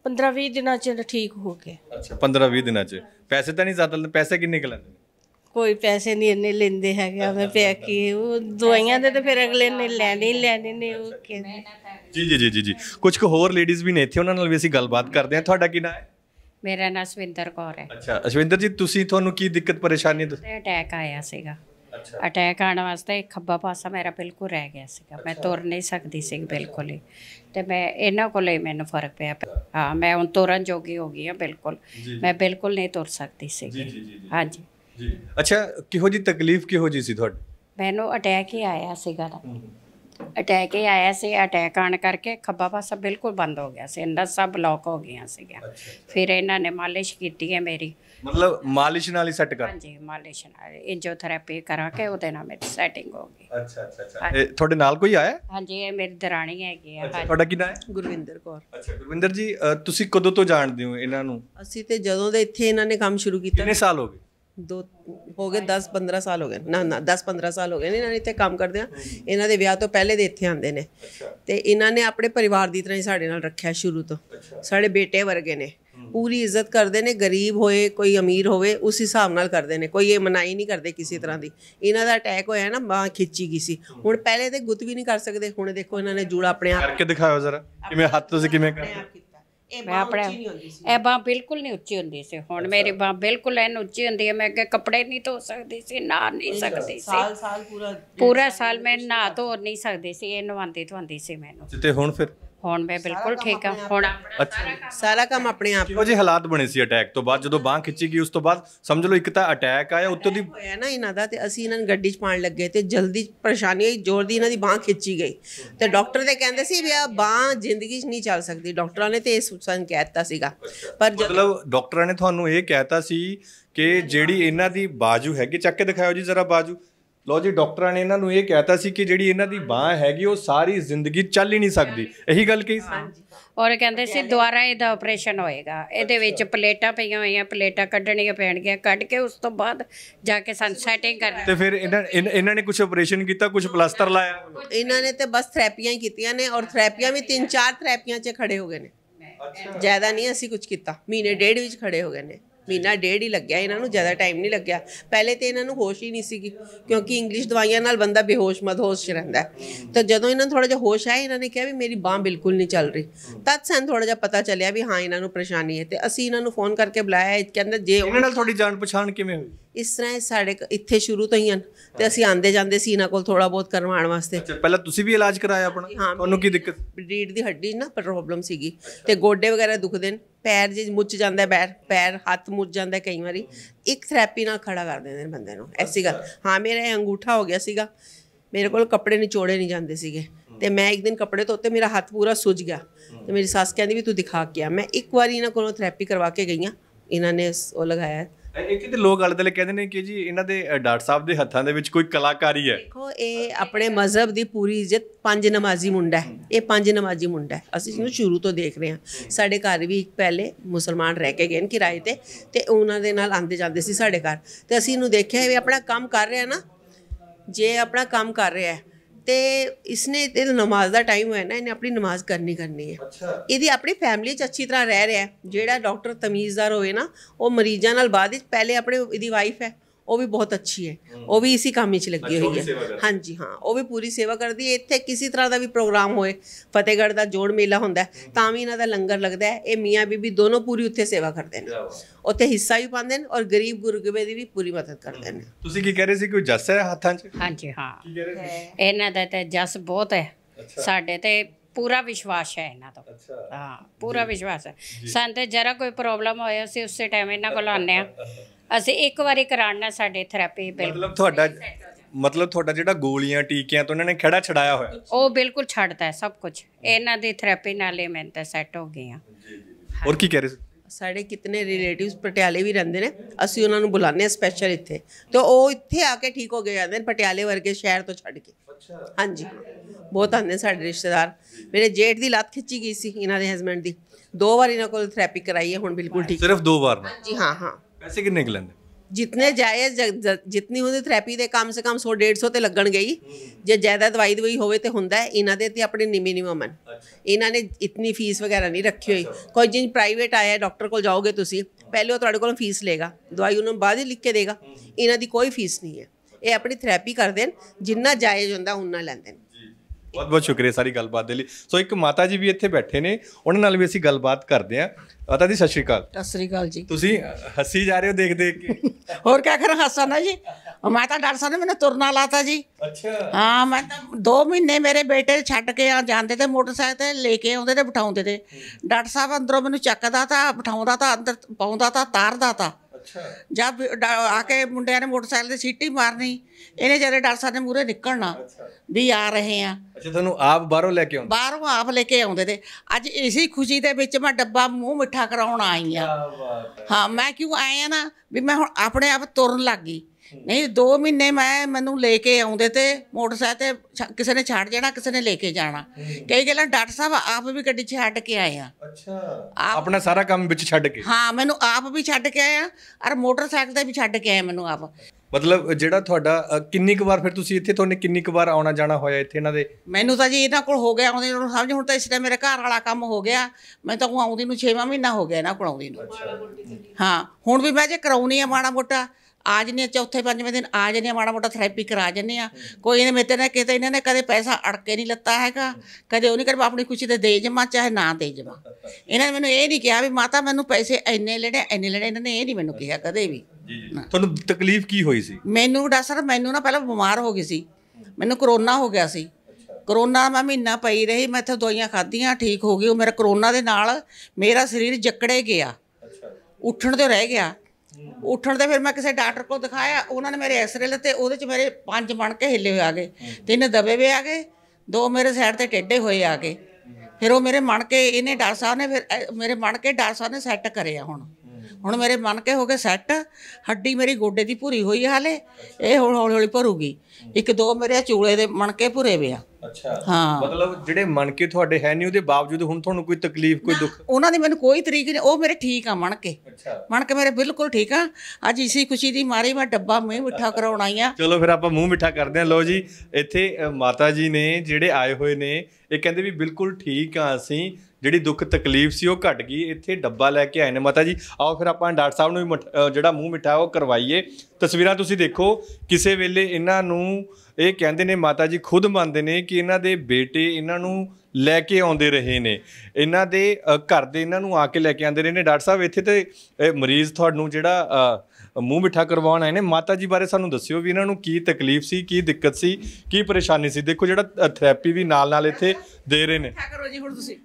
15-20 ਦਿਨਾਂ 'ਚ ਠੀਕ ਹੋ ਗਏ ਅੱਛਾ 15-20 ਦਿਨਾਂ 'ਚ ਪੈਸੇ ਤਾਂ ਨਹੀਂ ਜ਼ਿਆਦਾ ਪੈਸੇ ਕਿੰਨੇ ਕੁ ਲੈਂਦੇ ਕੋਈ ਪੈਸੇ ਨਹੀਂ ਇੰਨੇ ਲੈਂਦੇ ਹੈਗੇ ਮੈਂ ਪਿਆ ਕਿ ਉਹ ਦਵਾਈਆਂ ਦੇ ਤਾਂ ਫਿਰ ਅਗਲੇ ਨੇ ਲੈਣੇ ਹੀ ਲੈਣੇ ਨੇ ਉਹ ਕਹਿੰਦੇ ਜੀ ਜੀ ਜੀ ਜੀ ਜੀ ਕੁਝ ਕੁ ਹੋਰ ਲੇਡੀਜ਼ ਵੀ ਨੇ ਇੱਥੇ ਉਹਨਾਂ ਨਾਲ ਵੀ ਅਸੀਂ ਗੱਲਬਾਤ ਕਰਦੇ ਹਾਂ ਤੁਹਾਡਾ ਕੀ ਨਾਮ ਹੈ ਮੇਰਾ ਨਾਮ ਸਵਿੰਦਰ ਕੌਰ ਹੈ ਅੱਛਾ ਅਸ਼ਵਿੰਦਰ ਜੀ ਤੁਸੀਂ ਤੁਹਾਨੂੰ ਕੀ ਦਿੱਕਤ ਪਰੇਸ਼ਾਨੀ ਦੱਸੋ ਅਟੈਕ ਆਇਆ ਸੀਗਾ ਅਟੈਕ ਆਣ ਵਾਸਤੇ ਖੱਬਾ ਪਾਸਾ ਮੇਰਾ ਬਿਲਕੁਲ ਰਹਿ ਗਿਆ ਸੀਗਾ ਮੈਂ ਤੁਰ ਨਹੀਂ ਸਕਦੀ ਸੀ ਬਿਲਕੁਲ ਹੀ ਤੇ ਮੈਂ ਇਹਨਾਂ ਕੋਲੇ ਮੈਨੂੰ ਫਰਕ ਪਿਆ ਹਾਂ ਮੈਂ ਹੁਣ ਤੁਰਨ ਜੋਗੀ ਹੋ ਗਈ ਹਾਂ ਬਿਲਕੁਲ ਮੈਂ ਬਿਲਕੁਲ ਨਹੀਂ ਤੁਰ ਸਕਦੀ ਸੀ ਹਾਂਜੀ ਜੀ ਅੱਛਾ ਕਿਹੋ ਜੀ ਤਕਲੀਫ ਕਿਹੋ ਜੀ ਸੀ ਤੁਹਾਡੀ ਮੈਨੂੰ ਅਟੈਕ ਹੀ ਆਇਆ ਸੀਗਾ ਨਾ ਅਟੈਕ ਹੀ ਆਇਆ ਸੀ ਅਟੈਕ ਆਣ ਕਰਕੇ ਖੱਬਾ ਪਾਸਾ ਬਿਲਕੁਲ ਬੰਦ ਹੋ ਗਿਆ ਸੀ ਅੰਦਰ ਸਭ ਬਲੌਕ ਹੋ ਗਿਆ ਸੀਗਾ ਫਿਰ ਇਹਨਾਂ ਨੇ ਮਾਲਿਸ਼ ਕੀਤੀ ਹੈ ਮੇਰੀ ਮਤਲਬ ਮਾਲਿਸ਼ ਨਾਲ ਹੀ ਸੈੱਟ ਕਰ ਹਾਂਜੀ ਮਾਲਿਸ਼ ਨਾਲ ਇੰਜੋਥੈਰੇਪੀ ਕਰਾ ਕੇ ਉਹਦੇ ਨਾਲ ਮੇਰੀ ਸੈਟਿੰਗ ਹੋ ਗਈ ਅੱਛਾ ਅੱਛਾ ਅੱਛਾ ਇਹ ਤੁਹਾਡੇ ਨਾਲ ਕੋਈ ਆਇਆ ਹਾਂਜੀ ਇਹ ਮੇਰੀ ਦਰਾਣੀ ਹੈਗੀ ਆ ਤੁਹਾਡਾ ਕੀ ਨਾਮ ਹੈ ਗੁਰਵਿੰਦਰ ਕੌਰ ਅੱਛਾ ਗੁਰਵਿੰਦਰ ਜੀ ਤੁਸੀਂ ਕਦੋਂ ਤੋਂ ਜਾਣਦੇ ਹੋ ਇਹਨਾਂ ਨੂੰ ਅਸੀਂ ਤੇ ਜਦੋਂ ਦੇ ਇੱਥੇ ਇਹਨਾਂ ਨੇ ਕੰਮ ਸ਼ੁਰੂ ਕੀਤਾ ਕਿੰਨੇ ਸਾਲ ਹੋ ਗਏ ਦੋ ਹੋ ਗਏ 10 15 ਸਾਲ ਹੋ ਗਏ ਨਾ ਨਾ 10 15 ਸਾਲ ਹੋ ਗਏ ਨੇ ਇਹਨਾਂ ਨੇ ਇੱਥੇ ਕੰਮ ਕਰਦੇ ਆ ਇਹਨਾਂ ਦੇ ਵਿਆਹ ਤੋਂ ਪਹਿਲੇ ਦੇ ਇੱਥੇ ਆਂਦੇ ਨੇ ਤੇ ਇਹਨਾਂ ਨੇ ਆਪਣੇ ਪਰਿਵਾਰ ਦੀ ਤਰ੍ਹਾਂ ਹੀ ਸਾਡੇ ਨਾਲ ਰੱਖਿਆ ਸ਼ੁਰੂ ਤੋਂ ਸਾਡੇ ਬੇਟੇ ਵਰਗੇ ਨੇ ਪੂਰੀ ਇੱਜ਼ਤ ਕਰਦੇ ਨੇ ਗਰੀਬ ਹੋਏ ਕੋਈ ਅਮੀਰ ਹੋਵੇ ਉਸ ਹਿਸਾਬ ਨਾਲ ਕਰਦੇ ਨੇ ਕੋਈ ਇਹ ਮਨਾਈ ਨਹੀਂ ਕਰਦੇ ਕਿਸੇ ਤਰ੍ਹਾਂ ਦੀ ਇਹਨਾਂ ਦਾ ਅਟੈਕ ਹੋਇਆ ਨਾ ਬਾਹ ਖਿੱਚੀ ਗਈ ਸੀ ਹੁਣ ਪਹਿਲੇ ਤੇ ਗੁੱਤ ਵੀ ਨਹੀਂ ਕਰ ਸਕਦੇ ਹੁਣ ਦੇਖੋ ਇਹਨਾਂ ਨੇ ਜੂੜਾ ਆਪਣੇ ਆਪ ਕਰਕੇ ਦਿਖਾਇਆ ਜ਼ਰਾ ਕਿਵੇਂ ਹੱਥ ਤੁਸੀਂ ਕਿਵੇਂ ਕਰਦੇ ਮੈਂ ਆਪਣੇ ਇਹ ਬਾਹ ਬਿਲਕੁਲ ਨਹੀਂ ਉੱਚੀ ਹੁੰਦੀ ਸੀ ਹੁਣ ਮੇਰੇ ਬਾਹ ਬਿਲਕੁਲ ਐਨ ਉੱਚੀ ਹੁੰਦੀ ਹੈ ਮੈਂ ਕਿ ਕੱਪੜੇ ਨਹੀਂ ਧੋ ਸਕਦੀ ਸੀ ਨਾ ਨਹੀਂ ਸਕਦੀ ਸੀ ਸਾਲ ਸਾਲ ਪੂਰਾ ਪੂਰਾ ਸਾਲ ਮੈਂ ਨਾ ਧੋ ਨਹੀਂ ਸਕਦੀ ਸੀ ਇਹ ਨਵਾਂਦੀ ਧਵਾਂਦੀ ਸੀ ਮੈਨੂੰ ਤੇ ਹੁਣ ਫਿਰ ਹੁਣ ਮੈਂ ਬਿਲਕੁਲ ਠੀਕ ਆ ਹੁਣ ਸਾਰਾ ਕੰਮ ਆਪਣੇ ਆਪ ਕਿਹੋ ਜੀ ਹਾਲਾਤ ਬਣੇ ਸੀ ਅਟੈਕ ਤੋਂ ਬਾਅਦ ਜਦੋਂ ਬਾਹ ਖਿੱਚੀ ਗਈ ਉਸ ਤੋਂ ਬਾਅਦ ਸਮਝ ਲਓ ਇੱਕ ਤਾਂ ਅਟੈਕ ਆਇਆ ਉੱਤੋਂ ਦੀ ਹੋਇਆ ਨਾ ਇਹਨਾਂ ਦਾ ਤੇ ਅਸੀਂ ਇਹਨਾਂ ਨੂੰ ਗੱਡੀ 'ਚ ਪਾਣ ਲੱਗੇ ਤੇ ਜਲਦੀ ਪਰੇਸ਼ਾਨੀ ਹੋਈ ਜ਼ੋਰ ਦੀ ਇਹਨਾਂ ਦੀ ਬਾਹ ਖਿੱਚੀ ਗਈ ਤੇ ਡਾਕਟਰ ਤੇ ਕਹਿੰਦੇ ਸੀ ਵੀ ਆ ਬਾਹ ਜ਼ਿੰਦਗੀ 'ਚ ਨਹੀਂ ਚੱਲ ਸਕਦੀ ਡਾਕਟਰਾਂ ਨੇ ਤੇ ਇਹ ਸੁਸਨ ਕਹਿਤਾ ਸੀਗਾ ਪਰ ਮਤਲਬ ਡਾਕਟਰਾਂ ਨੇ ਤੁਹਾਨੂੰ ਇਹ ਕਹਿਤਾ ਸੀ ਕਿ ਜਿਹੜੀ ਇਹਨਾਂ ਦੀ ਬਾਜੂ ਹੈਗੀ ਚੱਕ ਕੇ ਦਿਖਾਓ ਜੀ ਜ਼ਰਾ ਬਾਜੂ ਲੋ ਜੀ ਡਾਕਟਰਾਂ ਨੇ ਇਹਨਾਂ ਨੂੰ ਇਹ ਕਹਿਤਾ ਸੀ ਕਿ ਜਿਹੜੀ ਇਹਨਾਂ ਦੀ ਬਾਹ ਹੈਗੀ ਉਹ ਸਾਰੀ ਜ਼ਿੰਦਗੀ ਚੱਲ ਹੀ ਨਹੀਂ ਸਕਦੀ ਇਹੀ ਗੱਲ ਕਹੀ ਸੀ ਔਰ ਕਹਿੰਦੇ ਸੀ ਦੁਆਰਾ ਇਹਦਾ ਆਪਰੇਸ਼ਨ ਹੋਏਗਾ ਇਹਦੇ ਵਿੱਚ ਪਲੇਟਾਂ ਪਈਆਂ ਹੋਈਆਂ ਪਲੇਟਾਂ ਕੱਢਣੀਆਂ ਪੈਣਗੀਆਂ ਕੱਢ ਕੇ ਉਸ ਤੋਂ ਬਾਅਦ ਜਾ ਕੇ ਸਨ ਸੈਟਿੰਗ ਕਰਨੀ ਤੇ ਫਿਰ ਇਹਨਾਂ ਇਹਨਾਂ ਨੇ ਕੁਝ ਆਪਰੇਸ਼ਨ ਕੀਤਾ ਕੁਝ ਪਲਾਸਟਰ ਲਾਇਆ ਇਹਨਾਂ ਨੇ ਤੇ ਬਸ ਥੈਰੇਪੀਆਂ ਹੀ ਕੀਤੀਆਂ ਨੇ ਔਰ ਥੈਰੇਪੀਆਂ ਵੀ ਤਿੰਨ ਚਾਰ ਥੈਰੇਪੀਆਂ 'ਚ ਖੜੇ ਹੋ ਗਏ ਨੇ ਜ਼ਿਆਦਾ ਨਹੀਂ ਅਸੀਂ ਕੁਝ ਕੀਤਾ ਮਹੀਨੇ ਡੇਢ ਵਿੱਚ ਖੜੇ ਹੋ ਗਏ ਨੇ ਮਹੀਨਾ ਡੇਢ ਹੀ ਲੱਗਿਆ ਇਹਨਾਂ ਨੂੰ ਜ਼ਿਆਦਾ ਟਾਈਮ ਨਹੀਂ ਲੱਗਿਆ ਪਹਿਲੇ ਤੇ ਇਹਨਾਂ ਨੂੰ ਹੋਸ਼ ਹੀ ਨਹੀਂ ਸੀਗੀ ਕਿਉਂਕਿ ਇੰਗਲਿਸ਼ ਦਵਾਈਆਂ ਨਾਲ ਬੰਦਾ ਬੇਹੋਸ਼ ਮਦਹੋਸ਼ ਰਹਿੰਦਾ ਤਾਂ ਜਦੋਂ ਇਹਨਾਂ ਨੂੰ ਥੋੜਾ ਜਿਹਾ ਹੋਸ਼ ਆਇਆ ਇਹਨਾਂ ਨੇ ਕਿਹਾ ਵੀ ਮੇਰੀ ਬਾਹ ਬਿਲਕੁਲ ਨਹੀਂ ਚੱਲ ਰਹੀ ਤਦ ਸਾਨੂੰ ਥੋੜਾ ਜਿਹਾ ਪਤਾ ਚੱਲਿਆ ਵੀ ਹਾਂ ਇਹਨਾਂ ਨੂੰ ਪਰੇਸ਼ਾਨੀ ਹੈ ਤੇ ਅਸੀਂ ਇਹਨਾਂ ਨੂੰ ਫੋਨ ਕਰਕੇ ਬੁਲਾਇਆ ਕਹਿੰਦੇ ਜੇ ਉਹਨਾਂ ਨਾਲ ਤੁਹਾਡੀ ਜਾਣ ਪਛਾਣ ਕਿਵੇਂ ਹੋਈ ਇਸ ਤਰ੍ਹਾਂ ਸਾਡੇ ਇੱਥੇ ਸ਼ੁਰੂ ਤੋਂ ਹੀ ਹਨ ਤੇ ਅਸੀਂ ਆਂਦੇ ਜਾਂਦੇ ਸੀ ਇਹਨਾਂ ਕੋਲ ਥੋੜਾ ਬਹੁਤ ਕਰਵਾਉਣ ਵਾਸਤੇ ਅੱਛਾ ਪਹਿਲਾਂ ਤੁਸੀਂ ਵੀ ਇਲਾਜ ਕਰਾਇਆ ਆਪਣਾ ਤੁਹਾਨੂੰ ਕੀ ਦਿੱਕਤ ਰੀੜ ਦੀ ਹੱਡੀ ਨਾ ਪ੍ਰੋਬਲਮ ਸੀਗੀ ਤੇ ਗੋਡੇ ਵਗੈਰਾ ਦੁਖਦੇ ਨੇ ਪੈਰ ਜੇ ਮੁੱਚ ਜਾਂਦਾ ਪੈਰ ਪੈਰ ਹੱਥ ਮੁੱਚ ਜਾਂਦਾ ਕਈ ਵਾਰੀ ਇੱਕ ਥੈਰੇਪੀ ਨਾਲ ਖੜਾ ਕਰ ਦਿੰਦੇ ਨੇ ਬੰਦੇ ਨੂੰ ਐਸੀ ਗੱਲ ਹਾਂ ਮੇਰੇ ਅੰਗੂਠਾ ਹੋ ਗਿਆ ਸੀਗਾ ਮੇਰੇ ਕੋਲ ਕੱਪੜੇ ਨਿਚੋੜੇ ਨਹੀਂ ਜਾਂਦੇ ਸੀਗੇ ਤੇ ਮੈਂ ਇੱਕ ਦਿਨ ਕੱਪੜੇ ਧੋਤੇ ਮੇਰਾ ਹੱਥ ਪੂਰਾ ਸੁੱਜ ਗਿਆ ਤੇ ਮੇਰੀ ਸੱਸ ਕਹਿੰਦੀ ਵੀ ਤੂੰ ਦਿਖਾ ਕੇ ਆ ਮੈਂ ਇੱਕ ਵਾਰੀ ਇਹਨਾਂ ਕੋਲੋਂ ਥੈਰੇਪੀ ਕਰਵਾ ਕੇ ਗਈਆਂ ਇਹਨਾਂ ਨੇ ਉਹ ਲਗਾਇਆ ਇਹ ਕਿਤੇ ਲੋਕ ਗੱਲ ਦੇ ਲਈ ਕਹਿੰਦੇ ਨੇ ਕਿ ਜੀ ਇਹਨਾਂ ਦੇ ਡਾਕਟਰ ਸਾਹਿਬ ਦੇ ਹੱਥਾਂ ਦੇ ਵਿੱਚ ਕੋਈ ਕਲਾਕਾਰੀ ਹੈ ਦੇਖੋ ਇਹ ਆਪਣੇ ਮਜ਼ਹਬ ਦੀ ਪੂਰੀ ਇੱਜ਼ਤ ਪੰਜ ਨਮਾਜ਼ੀ ਮੁੰਡਾ ਹੈ ਇਹ ਪੰਜ ਨਮਾਜ਼ੀ ਮੁੰਡਾ ਹੈ ਅਸੀਂ ਇਹਨੂੰ ਸ਼ੁਰੂ ਤੋਂ ਦੇਖ ਰਹੇ ਹਾਂ ਸਾਡੇ ਘਰ ਵੀ ਪਹਿਲੇ ਮੁਸਲਮਾਨ ਰਹਿ ਕੇ ਗਏ ਨੇ ਕਿਰਾਏ ਤੇ ਤੇ ਉਹਨਾਂ ਦੇ ਨਾਲ ਆਂਦੇ ਜਾਂਦੇ ਸੀ ਸਾਡੇ ਘਰ ਤੇ ਅਸੀਂ ਇਹਨੂੰ ਦੇਖਿਆ ਵੀ ਆਪਣਾ ਕੰਮ ਕਰ ਰਿਹਾ ਨਾ ਜੇ ਆਪਣਾ ਕੰਮ ਕਰ ਰਿਹਾ ਹੈ ਤੇ ਇਸਨੇ ਇਹ ਨਮਾਜ਼ ਦਾ ਟਾਈਮ ਹੋਇਆ ਨਾ ਇਹਨੇ ਆਪਣੀ ਨਮਾਜ਼ ਕਰਨੀ ਕਰਨੀ ਹੈ ਅੱਛਾ ਇਹਦੀ ਆਪਣੀ ਫੈਮਿਲੀ 'ਚ ਅੱਛੀ ਤਰ੍ਹਾਂ ਰਹਿ ਰਿਹਾ ਜਿਹੜਾ ਡਾਕਟਰ ਤਮੀਜ਼ਦਾਰ ਹੋਵੇ ਨਾ ਉਹ ਮਰੀਜ਼ਾਂ ਨਾਲ ਬਾਅਦ ਵਿੱਚ ਪਹਿਲੇ ਆਪਣੇ ਇਹਦੀ ਵਾਈਫ ਹੈ ਉਹ ਵੀ ਬਹੁਤ ਅੱਛੀ ਹੈ ਉਹ ਵੀ ਇਸੇ ਕੰਮ ਵਿੱਚ ਲੱਗੀ ਹੋਈ ਹੈ ਹਾਂਜੀ ਹਾਂ ਉਹ ਵੀ ਪੂਰੀ ਸੇਵਾ ਕਰਦੀ ਹੈ ਇੱਥੇ ਕਿਸੇ ਤਰ੍ਹਾਂ ਦਾ ਵੀ ਪ੍ਰੋਗਰਾਮ ਹੋਏ ਫਤਿਹਗੜ੍ਹ ਦਾ ਜੋੜ ਮੇਲਾ ਹੁੰਦਾ ਤਾਂ ਵੀ ਇਹਨਾਂ ਦਾ ਲੰਗਰ ਲੱਗਦਾ ਹੈ ਇਹ ਮੀਆਂ ਬੀਬੀ ਦੋਨੋਂ ਪੂਰੀ ਉੱਥੇ ਸੇਵਾ ਕਰਦੇ ਨੇ ਉੱਥੇ ਹਿੱਸਾ ਵੀ ਪਾਉਂਦੇ ਨੇ ਔਰ ਗਰੀਬ ਗੁਰਗਵੇ ਦੀ ਵੀ ਪੂਰੀ ਮਦਦ ਕਰਦੇ ਨੇ ਤੁਸੀਂ ਕੀ ਕਹਿ ਰਹੇ ਸੀ ਕੋਈ ਜਸ ਹੈ ਹੱਥਾਂ 'ਚ ਹਾਂਜੀ ਹਾਂ ਕੀ ਕਹਿ ਰਹੇ ਸੀ ਇਹਨਾਂ ਦਾ ਤਾਂ ਜਸ ਬਹੁਤ ਹੈ ਸਾਡੇ ਤੇ ਪੂਰਾ ਵਿਸ਼ਵਾਸ ਹੈ ਇਹਨਾਂ ਤੋਂ ਹਾਂ ਪੂਰਾ ਵਿਸ਼ਵਾਸ ਹੈ ਸਾਨੂੰ ਤੇ ਜਰਾ ਕੋਈ ਪ੍ਰੋਬਲਮ ਹੋਇਆ ਸੀ ਉਸੇ ਟਾਈਮ ਇਹਨਾਂ ਕੋਲ ਆਉਂਦੇ ਆ ਅਸੀਂ ਇੱਕ ਵਾਰੀ ਕਰਾਉਣ ਨਾਲ ਸਾਡੇ ਥੈਰੇਪੀ ਮਤਲਬ ਤੁਹਾਡਾ ਮਤਲਬ ਤੁਹਾਡਾ ਜਿਹੜਾ ਗੋਲੀਆਂ ਟੀਕਿਆਂ ਤੋਂ ਉਹਨਾਂ ਨੇ ਖੜਾ ਛਡਾਇਆ ਹੋਇਆ ਉਹ ਬਿਲਕੁਲ ਛੱਡਦਾ ਹੈ ਸਭ ਕੁਝ ਇਹਨਾਂ ਦੀ ਥੈਰੇਪੀ ਨਾਲ ਹੀ ਮੈਂ ਤਾਂ ਸੈੱਟ ਹੋ ਗਈ ਆ ਔਰ ਕੀ ਕਹਿ ਰਹੇ ਸੀ ਸਾਡੇ ਕਿਤਨੇ ਰਿਲੇਟਿਵਸ ਪਟਿਆਲੇ ਵੀ ਰਹਿੰਦੇ ਨੇ ਅਸੀਂ ਉਹਨਾਂ ਨੂੰ ਬੁਲਾਉਂਦੇ ਆ ਸਪੈਸ਼ਲ ਇੱਥੇ ਤੇ ਉਹ ਇੱਥੇ ਆ ਕੇ ਠੀਕ ਹੋ ਗਏ ਜਾਂਦੇ ਨੇ ਪਟਿਆਲੇ ਵਰਗੇ ਸ਼ਹਿਰ ਤੋਂ ਛੱਡ ਕੇ ਅੱਛਾ ਹਾਂਜੀ ਬਹੁਤ ਆਉਂਦੇ ਸਾਡੇ ਰਿਸ਼ਤੇਦਾਰ ਮੇਰੇ ਜੇਠ ਦੀ ਲੱਤ ਖਿੱਚੀ ਗਈ ਸੀ ਇਹਨਾਂ ਦੇ ਹਸਬੰਡ ਦੀ ਦੋ ਵਾਰ ਇਹਨਾਂ ਕੋਲ ਥੈਰੇਪੀ ਕਰਾਈ ਹੈ ਹੁਣ ਬਿਲਕੁਲ ਠੀਕ ਸਿਰਫ ਦੋ ਵਾਰ ਹਾਂਜੀ ਹਾਂ ਹਾਂ ਪੈਸੇ ਕਿੰਨੇ ਕਿ ਲੈਂਦੇ ਜਿੰਨੇ ਜਾਇਜ਼ ਜਿੰਨੀ ਹੁੰਦੀ ਥੈਰੇਪੀ ਦੇ ਕੰਮ ਸੇ ਕਮ 100 150 ਤੇ ਲੱਗਣ ਗਈ ਜੇ ਜ਼ਿਆਦਾ ਦਵਾਈ ਦਵਾਈ ਹੋਵੇ ਤੇ ਹੁੰਦਾ ਹੈ, ਇਹਨਾਂ ਦੇ ਤੇ ਆਪਣੇ ਮਿਨੀਮਮ ਹਨ ਇਹਨਾਂ ਨੇ ਇਤਨੀ ਫੀਸ ਵਗੈਰਾ ਨਹੀਂ ਰੱਖੀ ਹੋਈ ਕੋਈ ਜਿੰਨ ਪ੍ਰਾਈਵੇਟ ਆਇਆ ਡਾਕਟਰ ਕੋਲ ਜਾਓਗੇ ਤੁਸੀਂ ਪਹਿਲੇ ਉਹ ਤੁਹਾਡੇ ਕੋਲੋਂ ਫੀਸ ਲੇਗਾ ਦਵਾਈ ਉਹਨਾਂ ਬਾਅਦ ਹੀ ਲਿਖ ਕੇ ਦੇਗਾ ਇਹਨਾਂ ਦੀ ਕੋਈ ਫੀਸ ਨਹੀਂ ਹੈ ਇਹ ਆਪਣੀ ਥੈਰੇਪੀ ਕਰਦੇ ਜਿੰਨਾ ਜਾਇਜ਼ ਹੁੰਦਾ ਉਹਨਾਂ ਲੈਂਦੇ ਨੇ ਬਹੁਤ ਬਹੁਤ ਸ਼ੁਕਰੀਆ ਸਾਰੀ ਗੱਲਬਾਤ ਦੇ ਲਈ ਸੋ ਇੱਕ ਮਾਤਾ ਜੀ ਵੀ ਇੱਥੇ ਬੈਠੇ ਨੇ ਉਹਨਾਂ ਨਾਲ ਵੀ ਅਸੀਂ ਗੱਲਬਾਤ ਕਰਦੇ ਆਂ ਮਾਤਾ ਜੀ ਸਤਿ ਸ਼੍ਰੀ ਅਕਾਲ ਸਤਿ ਸ਼੍ਰੀ ਅਕਾਲ ਜੀ ਤੁਸੀਂ ਹੱਸੀ ਜਾ ਰਹੇ ਹੋ ਦੇਖ ਦੇਖ ਕੇ ਹੋਰ ਕਿਆ ਕਰ ਹੱਸਾ ਨਾ ਜੀ ਮਾਤਾ ਡਾਕਟਰ ਸਾਹਿਬ ਨੇ ਮੈਨੂੰ ਤੁਰਨਾ ਲਾਤਾ ਜੀ ਅੱਛਾ ਹਾਂ ਮੈਂ ਤਾਂ 2 ਮਹੀਨੇ ਮੇਰੇ ਬੇਟੇ ਛੱਡ ਕੇ ਆ ਜਾਂਦੇ ਤੇ ਮੋਟਰਸਾਈਕਲ ਤੇ ਲੈ ਕੇ ਆਉਂਦੇ ਤੇ ਬਿਠਾਉਂਦੇ ਤੇ ਡਾਕਟਰ ਸਾਹਿਬ ਅੰਦਰੋਂ ਮੈਨੂੰ ਚੱਕਦਾ ਤਾਂ ਬਿਠਾਉਂਦਾ ਤਾਂ ਅੰਦਰ ਪਾਉਂਦਾ ਤਾਂ ਤਾਰਦਾ ਤਾਂ ਅੱਛਾ ਜਦ ਆ ਕੇ ਮੁੰਡਿਆਂ ਨੇ ਮੋਟਰਸਾਈਕਲ ਤੇ ਸੀਟੀ ਮਾਰਨੀ ਇਹਨੇ ਜਿਹੜੇ ਡਰ ਸਾਹਿਬ ਦੇ ਮੂਰੇ ਨਿਕਲਣਾ ਵੀ ਆ ਰਹੇ ਆ ਅੱਛਾ ਤੁਹਾਨੂੰ ਆਪ ਬਾਹਰੋਂ ਲੈ ਕੇ ਆਉਂਦੇ ਬਾਹਰੋਂ ਆਪ ਲੈ ਕੇ ਆਉਂਦੇ ਤੇ ਅੱਜ ਇਸੇ ਖੁਸ਼ੀ ਦੇ ਵਿੱਚ ਮੈਂ ਡੱਬਾ ਮੂੰਹ ਮਿੱਠਾ ਕਰਾਉਣ ਆਈ ਆ ਹਾਂ ਮੈਂ ਕਿਉਂ ਆਇਆ ਨਾ ਵੀ ਮੈਂ ਹੁਣ ਆਪਣੇ ਆਪ ਤੁਰਨ ਲੱਗੀ ਨਹੀਂ 2 ਮਹੀਨੇ ਮੈਂ ਮੈਨੂੰ ਲੈ ਕੇ ਆਉਂਦੇ ਤੇ ਮੋਟਰਸਾਈਕਲ ਤੇ ਕਿਸੇ ਨੇ ਛੱਡ ਜਾਣਾ ਕਿਸੇ ਨੇ ਲੈ ਕੇ ਜਾਣਾ ਕਈ ਗੱਲਾਂ ਡਾਕਟਰ ਸਾਹਿਬ ਆਪ ਵੀ ਗੱਡੀ ਛੱਡ ਕੇ ਆਏ ਆ ਅੱਛਾ ਆਪਣਾ ਸਾਰਾ ਕੰਮ ਵਿੱਚ ਛੱਡ ਕੇ ਹਾਂ ਮੈਨੂੰ ਆਪ ਵੀ ਛੱਡ ਕੇ ਆਏ ਆ ਔਰ ਮੋਟਰਸਾਈਕਲ ਤੇ ਵੀ ਛੱਡ ਕੇ ਆਏ ਮੈਨੂੰ ਆਪ ਮਤਲਬ ਜਿਹੜਾ ਤੁਹਾਡਾ ਕਿੰਨੀ ਕੁ ਵਾਰ ਫਿਰ ਤੁਸੀਂ ਇੱਥੇ ਤੁਹਾਨੂੰ ਕਿੰਨੀ ਕੁ ਵਾਰ ਆਉਣਾ ਜਾਣਾ ਹੋਇਆ ਇੱਥੇ ਇਹਨਾਂ ਦੇ ਮੈਨੂੰ ਤਾਂ ਜੀ ਇਹਨਾਂ ਕੋਲ ਹੋ ਗਿਆ ਆਉਂਦੇ ਨੂੰ ਸਮਝ ਹੁਣ ਤਾਂ ਇਸ ਟਾਈਮ ਮੇਰੇ ਘਰ ਵਾਲਾ ਕੰਮ ਹੋ ਗਿਆ ਮੈਂ ਤਾਂ ਆਉਂਦੀ ਨੂੰ 6 ਮਹੀਨਾ ਹੋ ਗਿਆ ਇਹਨਾਂ ਕੋਲ ਆਉਂਦੀ ਨੂੰ ਹਾਂ ਹੁਣ ਵੀ ਮੈਂ ਜੇ ਕਰਾਉਣੀ ਆ ਮਾੜਾ ਮੋਟਾ ਆ ਜਨੇ ਚੌਥੇ ਪੰਜਵੇਂ ਦਿਨ ਆ ਜਨੇ ਮਾੜਾ ਮੋਟਾ ਥੈਰੇਪੀ ਕਰਾ ਜਨੇ ਆ ਕੋਈ ਇਹਨੇ ਮੇਤੇ ਨਾ ਕਿਤੇ ਇਹਨਾਂ ਨੇ ਕਦੇ ਪੈਸਾ ਅੜਕੇ ਨਹੀਂ ਲੱਤਾ ਹੈਗਾ ਕਦੇ ਉਹ ਨਹੀਂ ਕਰ ਆਪਣੀ ਖੁਸ਼ੀ ਤੇ ਦੇ ਜਮਾ ਚਾਹੇ ਨਾ ਦੇ ਜਮਾ ਇਹਨਾਂ ਨੇ ਮੈਨੂੰ ਇਹ ਨਹੀਂ ਕਿਹਾ ਵੀ ਮਾਤਾ ਮੈਨੂੰ ਪੈਸੇ ਐਨੇ ਲੈਣੇ ਐਨੇ ਲੈਣੇ ਇਹਨਾਂ ਨੇ ਇਹ ਨਹੀਂ ਮੈਨੂੰ ਕਿਹਾ ਕਦੇ ਵੀ ਤੁਹਾਨੂੰ ਤਕਲੀਫ ਕੀ ਹੋਈ ਸੀ ਮੈਨੂੰ ਡਾਕਟਰ ਮੈਨੂੰ ਨਾ ਪਹਿਲਾਂ ਬਿਮਾਰ ਹੋ ਗਈ ਸੀ ਮੈਨੂੰ ਕਰੋਨਾ ਹੋ ਗਿਆ ਸੀ ਕਰੋਨਾ ਮੈਂ ਮਹੀਨਾ ਪਈ ਰਹੀ ਮੈਂ ਇੱਥੇ ਦਵਾਈਆਂ ਖਾਧੀਆਂ ਠੀਕ ਹੋ ਗਈ ਉਹ ਮੇਰਾ ਕਰੋਨਾ ਦੇ ਨਾਲ ਮੇਰਾ ਸਰੀਰ ਜਕੜੇ ਗਿਆ ਉੱਠਣ ਤੇ ਰਹਿ ਗਿਆ ਉੱਠਣ ਦੇ ਫਿਰ ਮੈਂ ਕਿਸੇ ਡਾਕਟਰ ਕੋਲ ਦਿਖਾਇਆ ਉਹਨਾਂ ਨੇ ਮੇਰੇ ਐਕਸਰੇ ਲਤੇ ਉਹਦੇ ਚ ਮੇਰੇ ਪੰਜ ਬਣ ਕੇ ਹਿੱਲੇ ਹੋਏ ਆ ਗਏ ਤਿੰਨ ਦਬੇ ਵੇ ਆ ਗਏ ਦੋ ਮੇਰੇ ਸਾਈਡ ਤੇ ਟੇਡੇ ਹੋਏ ਆ ਗਏ ਫਿਰ ਉਹ ਮੇਰੇ ਮਣ ਕੇ ਇਹਨੇ ਡਾਕਟਰ ਸਾਹਿਬ ਨੇ ਫਿਰ ਮੇਰੇ ਮਣ ਕੇ ਡਾਕਟਰ ਸਾਹਿਬ ਨੇ ਸੈੱਟ ਕਰਿਆ ਹੁਣ ਹੁਣ ਮੇਰੇ ਮਨ ਕੇ ਹੋ ਗਏ ਸੈੱਟ ਹੱਡੀ ਮੇਰੀ ਗੋਡੇ ਦੀ ਭੂਰੀ ਹੋਈ ਹਾਲੇ ਇਹ ਹੌਲੀ ਹੌਲੀ ਹੌਲੀ ਭਰੂਗੀ ਇੱਕ ਦੋ ਮੇਰੇ ਚੂਲੇ ਦੇ ਮਨ ਕੇ ਭੁਰੇ ਵੇ ਆ ਅੱਛਾ ਹਾਂ ਮਤਲਬ ਜਿਹੜੇ ਮਨ ਕੇ ਤੁਹਾਡੇ ਹੈ ਨਹੀਂ ਉਹਦੇ ਬਾਵਜੂਦ ਹੁਣ ਤੁਹਾਨੂੰ ਕੋਈ ਤਕਲੀਫ ਕੋਈ ਦੁੱਖ ਉਹਨਾਂ ਦੀ ਮੈਨੂੰ ਕੋਈ ਤਰੀਕ ਨਹੀਂ ਉਹ ਮੇਰੇ ਠੀਕ ਆ ਮਨ ਕੇ ਅੱਛਾ ਮਣ ਕੇ ਮੇਰੇ ਬਿਲਕੁਲ ਠੀਕ ਆ ਅੱਜ ਇਸੇ ਖੁਸ਼ੀ ਦੀ ਮਾਰੀ ਮੈਂ ਡੱਬਾ ਮੂੰਹ ਮਿੱਠਾ ਕਰਾਉਣ ਆਈ ਆ ਚਲੋ ਫਿਰ ਆਪਾਂ ਮੂੰਹ ਮਿੱਠਾ ਕਰਦੇ ਆ ਲੋ ਜੀ ਇੱਥੇ ਮਾਤਾ ਜੀ ਨੇ ਜਿਹੜੇ ਆਏ ਹੋਏ ਨੇ ਇਹ ਕਹਿੰਦੇ ਵੀ ਬਿਲਕੁਲ ਠੀਕ ਆ ਅਸੀਂ ਜਿਹੜੀ ਦੁੱਖ ਤਕਲੀਫ ਸੀ ਉਹ ਘਟ ਗਈ ਇੱਥੇ ਡੱਬਾ ਲੈ ਕੇ ਆਏ ਨੇ ਮਾਤਾ ਜੀ ਆਓ ਫਿਰ ਆਪਾਂ ਡਾਕਟਰ ਸਾਹਿਬ ਨੂੰ ਵੀ ਜਿਹੜਾ ਮੂੰਹ ਮਿੱਠਾ ਉਹ ਕਰਵਾਈਏ ਤਸਵੀਰਾਂ ਤੁਸੀਂ ਦੇਖੋ ਕਿਸੇ ਵੇਲੇ ਇਹਨਾਂ ਨੂੰ ਇਹ ਕਹਿੰਦੇ ਨੇ ਮਾਤਾ ਜੀ ਖੁਦ ਮੰਨਦੇ ਨੇ ਕਿ ਇਹਨਾਂ ਦੇ ਬੇਟੇ ਇਹਨਾਂ ਨੂੰ ਲੈ ਕੇ ਆਉਂਦੇ ਰਹੇ ਨੇ ਇਹਨਾਂ ਦੇ ਘਰ ਦੇ ਇਹਨਾਂ ਨੂੰ ਆ ਕੇ ਲੈ ਕੇ ਆਉਂਦੇ ਰਹੇ ਨੇ ਡਾਕਟਰ ਸਾਹਿਬ ਇੱਥੇ ਤੇ ਮਰੀਜ਼ ਤੁਹਾਨੂੰ ਜਿਹੜਾ ਮੂੰਹ ਮਿੱਠਾ ਕਰਵਾਉਣ ਆਏ ਨੇ ਮਾਤਾ ਜੀ ਬਾਰੇ ਸਾਨੂੰ ਦੱਸਿਓ ਵੀ ਇਹਨਾਂ ਨੂੰ ਕੀ ਤਕਲੀਫ ਸੀ ਕੀ ਦਿੱਕਤ ਸੀ ਕੀ ਪਰੇਸ਼ਾਨੀ ਸੀ ਦੇਖੋ ਜਿਹੜਾ ਥੈਰੇਪੀ ਵੀ ਨਾਲ ਨਾਲ ਇੱਥੇ ਦੇ ਰਹੇ ਨੇ ਕਰੋ ਜੀ ਹੁਣ ਤੁਸੀਂ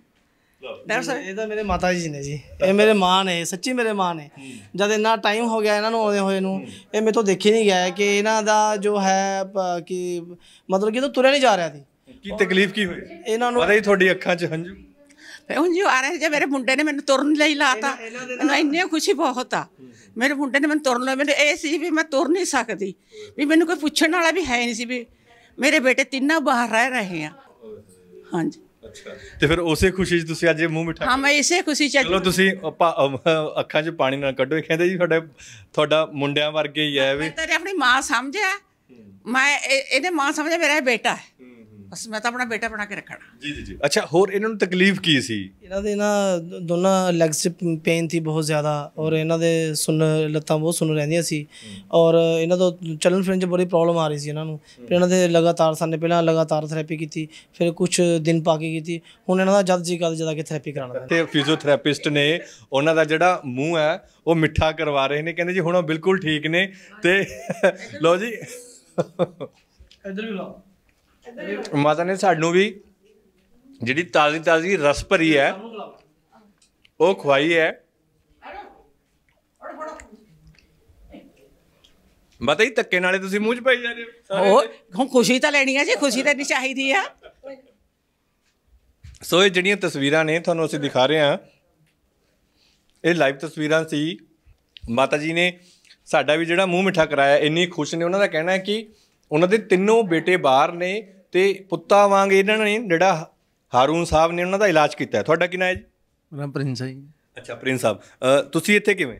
ਦੈਟਸ ਇਹ ਤਾਂ ਮੇਰੇ ਮਾਤਾ ਜੀ ਨੇ ਜੀ ਇਹ ਮੇਰੇ ਮਾਂ ਨੇ ਸੱਚੀ ਮੇਰੇ ਮਾਂ ਨੇ ਜਦ ਇਹਨਾਂ ਟਾਈਮ ਹੋ ਗਿਆ ਇਹਨਾਂ ਨੂੰ ਆਉਂਦੇ ਹੋਏ ਨੂੰ ਇਹ ਮੇਰੇ ਤੋਂ ਨਹੀਂ ਗਿਆ ਕਿ ਇਹਨਾਂ ਦਾ ਜੋ ਹੈ ਕਿ ਮਤਲਬ ਕਿ ਤਾਂ ਤੁਰਿਆ ਨਹੀਂ ਜਾ ਰਿਹਾ ਸੀ ਕੀ ਤਕਲੀਫ ਕੀ ਹੋਈ ਇਹਨਾਂ ਨੂੰ ਪਤਾ ਹੀ ਤੁਹਾਡੀ ਅੱਖਾਂ 'ਚ ਹੰਝੂ ਹੰਝੂ ਆ ਰਹੇ ਜੇ ਮੇਰੇ ਮੁੰਡੇ ਨੇ ਮੈਨੂੰ ਤੁਰਨ ਲਈ ਲਾਤਾ ਮੈਨੂੰ ਇੰਨੀ ਖੁਸ਼ੀ ਬਹੁਤ ਆ ਮੇਰੇ ਮੁੰਡੇ ਨੇ ਮੈਨੂੰ ਤੁਰਨ ਲਈ ਮੈਨੂੰ ਇਹ ਸੀ ਵੀ ਮੈਂ ਤੁਰ ਨਹੀਂ ਸਕਦੀ ਵੀ ਮੈਨੂੰ ਕੋਈ ਪੁੱਛਣ ਵਾਲਾ ਵੀ ਹੈ ਨਹੀਂ ਸੀ ਵੀ ਮੇਰੇ ਬੇਟੇ ਤਿੰਨਾਂ ਬਾਹਰ ਰਹਿ ਰਹੇ ਆ ਹਾਂਜੀ ਅੱਛਾ ਤੇ ਫਿਰ ਉਸੇ ਖੁਸ਼ੀ 'ਚ ਤੁਸੀਂ ਅੱਜ ਇਹ ਮੂੰਹ ਮਿੱਠਾ ਹਾਂ ਮੈਂ ਇਸੇ ਖੁਸ਼ੀ 'ਚ ਚਲੋ ਤੁਸੀਂ ਅੱਖਾਂ 'ਚ ਪਾਣੀ ਨਾਲ ਕੱਢੋ ਕਹਿੰਦੇ ਜੀ ਤੁਹਾਡਾ ਤੁਹਾਡਾ ਮੁੰਡਿਆਂ ਵਰਗੇ ਹੀ ਹੈ ਵੀ ਤੇਰੇ ਆਪਣੀ ਮਾਂ ਸਮਝਿਆ ਮੈਂ ਇਹਦੇ ਮਾਂ ਸਮਝਿਆ ਮੇਰਾ ਇਹ ਬੇਟਾ ਹੈ ਬਸ ਮੈਂ ਤਾਂ ਆਪਣਾ ਬੇਟਾ ਬਣਾ ਕੇ ਰੱਖਣਾ ਜੀ ਜੀ ਜੀ ਅੱਛਾ ਹੋਰ ਇਹਨਾਂ ਨੂੰ ਤਕਲੀਫ ਕੀ ਸੀ ਇਹਨਾਂ ਦੇ ਨਾ ਦੋਨਾਂ ਲੈਗਸ ਪੇਨ ਸੀ ਬਹੁਤ ਜ਼ਿਆਦਾ ਔਰ ਇਹਨਾਂ ਦੇ ਸੁਣ ਲੱਤਾਂ ਬਹੁਤ ਸੁਣ ਰਹਿੰਦੀਆਂ ਸੀ ਔਰ ਇਹਨਾਂ ਤੋਂ ਚੱਲਣ ਫਿਰਨ 'ਚ ਬੜੀ ਪ੍ਰੋਬਲਮ ਆ ਰਹੀ ਸੀ ਇਹਨਾਂ ਨੂੰ ਫਿਰ ਇਹਨਾਂ ਦੇ ਲਗਾਤਾਰ ਸਾਨੇ ਪਹਿਲਾਂ ਲਗਾਤਾਰ ਥੈਰੇਪੀ ਕੀਤੀ ਫਿਰ ਕੁਝ ਦਿਨ ਪਾ ਕੇ ਕੀਤੀ ਹੁਣ ਇਹਨਾਂ ਦਾ ਜਦ ਜੀ ਕਦ ਜਦਾ ਕੇ ਥੈਰੇਪੀ ਕਰਾਣਾ ਤੇ ਫਿਜ਼ੀਓਥੈਰੇਪਿਸਟ ਨੇ ਉਹਨਾਂ ਦਾ ਜਿਹੜਾ ਮੂੰਹ ਹੈ ਉਹ ਮਿੱਠਾ ਕਰਵਾ ਰਹੇ ਨੇ ਕਹਿੰਦੇ ਜੀ ਹੁਣ ਉਹ ਬਿਲਕੁਲ ਠੀਕ ਨੇ ਤੇ ਲਓ ਜੀ ਇਧਰ ਵੀ ਲਾਓ ਮਾਤਾ ਨੇ ਸਾਨੂੰ ਵੀ ਜਿਹੜੀ ਤਾਜ਼ੀ ਤਾਜ਼ੀ ਰਸ ਭਰੀ ਹੈ ਉਹ ਖਵਾਈ ਹੈ ਮਾਤਾ ਤੱਕੇ ਨਾਲੇ ਤੁਸੀਂ ਮੂੰਹ ਚ ਪਾਈ ਜਾ ਰਹੇ ਹੋ ਉਹ ਖੁਸ਼ੀ ਤਾਂ ਲੈਣੀ ਹੈ ਜੀ ਖੁਸ਼ੀ ਤਾਂ ਨਹੀਂ ਚਾਹੀਦੀ ਆ ਸੋ ਇਹ ਜਿਹੜੀਆਂ ਤਸਵੀਰਾਂ ਨੇ ਤੁਹਾਨੂੰ ਅਸੀਂ ਦਿਖਾ ਰਹੇ ਹਾਂ ਇਹ ਲਾਈਵ ਤਸਵੀਰਾਂ ਸੀ ਮਾਤਾ ਜੀ ਨੇ ਸਾਡਾ ਵੀ ਜਿਹੜਾ ਮੂੰਹ ਮਿੱਠਾ ਕਰਾਇਆ ਇੰਨੀ ਖੁਸ਼ ਨੇ ਉਹਨਾਂ ਦਾ ਕਹਿਣਾ ਹੈ ਕਿ ਉਹਨਾਂ ਦੇ ਤਿੰਨੋਂ ਬੇਟੇ ਬਾਹਰ ਨੇ ਤੇ ਪੁੱਤਾ ਵਾਂਗ ਇਹਨਾਂ ਨੇ ਜਿਹੜਾ ਹਾਰੂਨ ਸਾਹਿਬ ਨੇ ਉਹਨਾਂ ਦਾ ਇਲਾਜ ਕੀਤਾ ਤੁਹਾਡਾ ਕੀ ਨਾਮ ਹੈ ਜੀ ਮੇਰਾ ਪ੍ਰਿੰਸ ਹੈ ਅੱਛਾ ਪ੍ਰਿੰਸ ਸਾਹਿਬ ਤੁਸੀਂ ਇੱਥੇ ਕਿਵੇਂ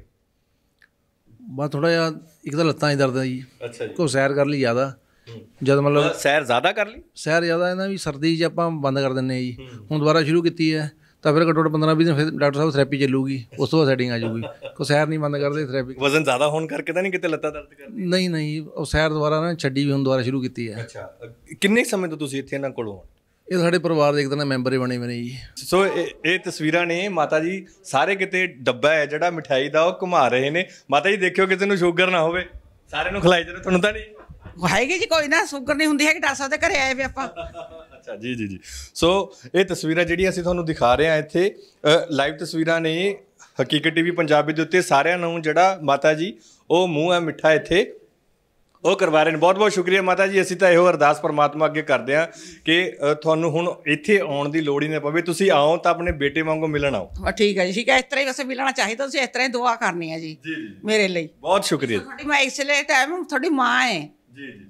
ਬਾ ਥੋੜਾ ਜਿਹਾ ਇੱਕ ਤਾਂ ਲੱਤਾਂ 'ਚ ਦਰਦ ਹੈ ਜੀ ਅੱਛਾ ਜੀ ਕੋ ਸੈਰ ਕਰ ਲਈ ਜ਼ਿਆਦਾ ਜਦ ਮਤਲਬ ਸੈਰ ਜ਼ਿਆਦਾ ਕਰ ਲਈ ਸੈਰ ਜ਼ਿਆਦਾ ਇਹਨਾਂ ਵੀ ਸਰਦੀ 'ਚ ਆਪਾਂ ਬੰਦ ਕਰ ਦਿੰਨੇ ਜੀ ਹੁਣ ਦੁਬਾਰਾ ਸ਼ੁਰੂ ਕੀਤੀ ਹੈ ਤਾਂ ਫਿਰ ਘੱਟੋ ਘੱਟ 15 20 ਦਿਨ ਫਿਰ ਡਾਕਟਰ ਸਾਹਿਬ ਥੈਰੇਪੀ ਚੱਲੂਗੀ ਉਸ ਤੋਂ ਬਾਅਦ ਸੈਟਿੰਗ ਆ ਜਾਊਗੀ ਕੋ ਸੈਰ ਨਹੀਂ ਬੰਦ ਕਰਦੇ ਥੈਰੇਪੀ ਵਜ਼ਨ ਜ਼ਿਆਦਾ ਹੋਣ ਕਰਕੇ ਤਾਂ ਨਹੀਂ ਕਿਤੇ ਲੱਤਾਂ ਦਰਦ ਕਰਦੀ ਨਹੀਂ ਨਹੀਂ ਉਹ ਸੈਰ ਦੁਆਰਾ ਨਾ ਛੱਡੀ ਵੀ ਹੁਣ ਦੁਆਰਾ ਸ਼ੁਰੂ ਕੀਤੀ ਹੈ ਅੱਛਾ ਕਿੰਨੇ ਸਮੇਂ ਤੋਂ ਤੁਸੀਂ ਇੱਥੇ ਇਹਨਾਂ ਕੋਲ ਹੋ ਇਹ ਸਾਡੇ ਪਰਿਵਾਰ ਦੇ ਇੱਕ ਤਰ੍ਹਾਂ ਮੈਂਬਰ ਹੀ ਬਣੇ ਬਣੇ ਜੀ ਸੋ ਇਹ ਤਸਵੀਰਾਂ ਨੇ ਮਾਤਾ ਜੀ ਸਾਰੇ ਕਿਤੇ ਡੱਬਾ ਹੈ ਜਿਹੜਾ ਮਠਿਆਈ ਦਾ ਉਹ ਘੁਮਾ ਰਹੇ ਨੇ ਮਾਤਾ ਜੀ ਦੇਖਿਓ ਕਿਸੇ ਨੂੰ ਸ਼ੂਗਰ ਨਾ ਹੋਵੇ ਸਾਰਿਆਂ ਨੂੰ ਖਲਾਈ ਜਰੂਰ ਤੁਹਾਨੂੰ ਤਾਂ ਨਹੀਂ ਹੈਗੀ ਜੀ ਕੋਈ ਨਾ ਸ਼ੂਗਰ ਨਹੀਂ ਹੁੰਦੀ ਹੈ ਕਿ ਡਾਕਟਰ ਸਾਹਿਬ ਦੇ ਘਰੇ ਆਏ ਵੇ ਆਪਾਂ ਅੱਛਾ ਜੀ ਜੀ ਜੀ ਸੋ ਇਹ ਤਸਵੀਰਾਂ ਜਿਹੜੀਆਂ ਅਸੀਂ ਤੁਹਾਨੂੰ ਦਿਖਾ ਰਹੇ ਹਾਂ ਇੱਥੇ ਲਾਈਵ ਤਸਵੀਰਾਂ ਨੇ ਹਕੀਕਤ ਟੀਵੀ ਪੰਜਾਬੀ ਦੇ ਉੱਤੇ ਸਾਰਿਆਂ ਨੂੰ ਜਿਹੜਾ ਮਾਤਾ ਜੀ ਉਹ ਮੂੰਹ ਹੈ ਮਿੱਠਾ ਇੱਥੇ ਉਹ ਕਰਵਾ ਰਹੇ ਨੇ ਬਹੁਤ ਬਹੁਤ ਸ਼ੁਕਰੀਆ ਮਾਤਾ ਜੀ ਅਸੀਂ ਤਾਂ ਇਹੋ ਅਰਦਾਸ ਪਰਮਾਤਮਾ ਅੱਗੇ ਕਰਦੇ ਆ ਕਿ ਤੁਹਾਨੂੰ ਹੁਣ ਇੱਥੇ ਆਉਣ ਦੀ ਲੋੜ ਹੀ ਨਾ ਪਵੇ ਤੁਸੀਂ ਆਓ ਤਾਂ ਆਪਣੇ ਬੇਟੇ ਵਾਂਗੂ ਮਿਲਣ ਆਓ ਹਾਂ ਠੀਕ ਹੈ ਜੀ ਠੀਕ ਹੈ ਇਸ ਤਰ੍ਹਾਂ ਹੀ ਵਸੇ ਮਿਲਣਾ ਚਾਹੀਦਾ ਤੁਸੀਂ ਇਸ ਤਰ੍ਹਾਂ ਹੀ ਦੁਆ ਕਰਨੀ ਹੈ ਜੀ ਮੇਰੇ ਲਈ ਬਹੁਤ ਸ਼ੁਕਰੀਆ ਤੁਹਾਡੀ ਮੈਂ ਇਸ ਲਈ ਟਾਈਮ ਤੁਹਾਡੀ ਮਾਂ ਹੈ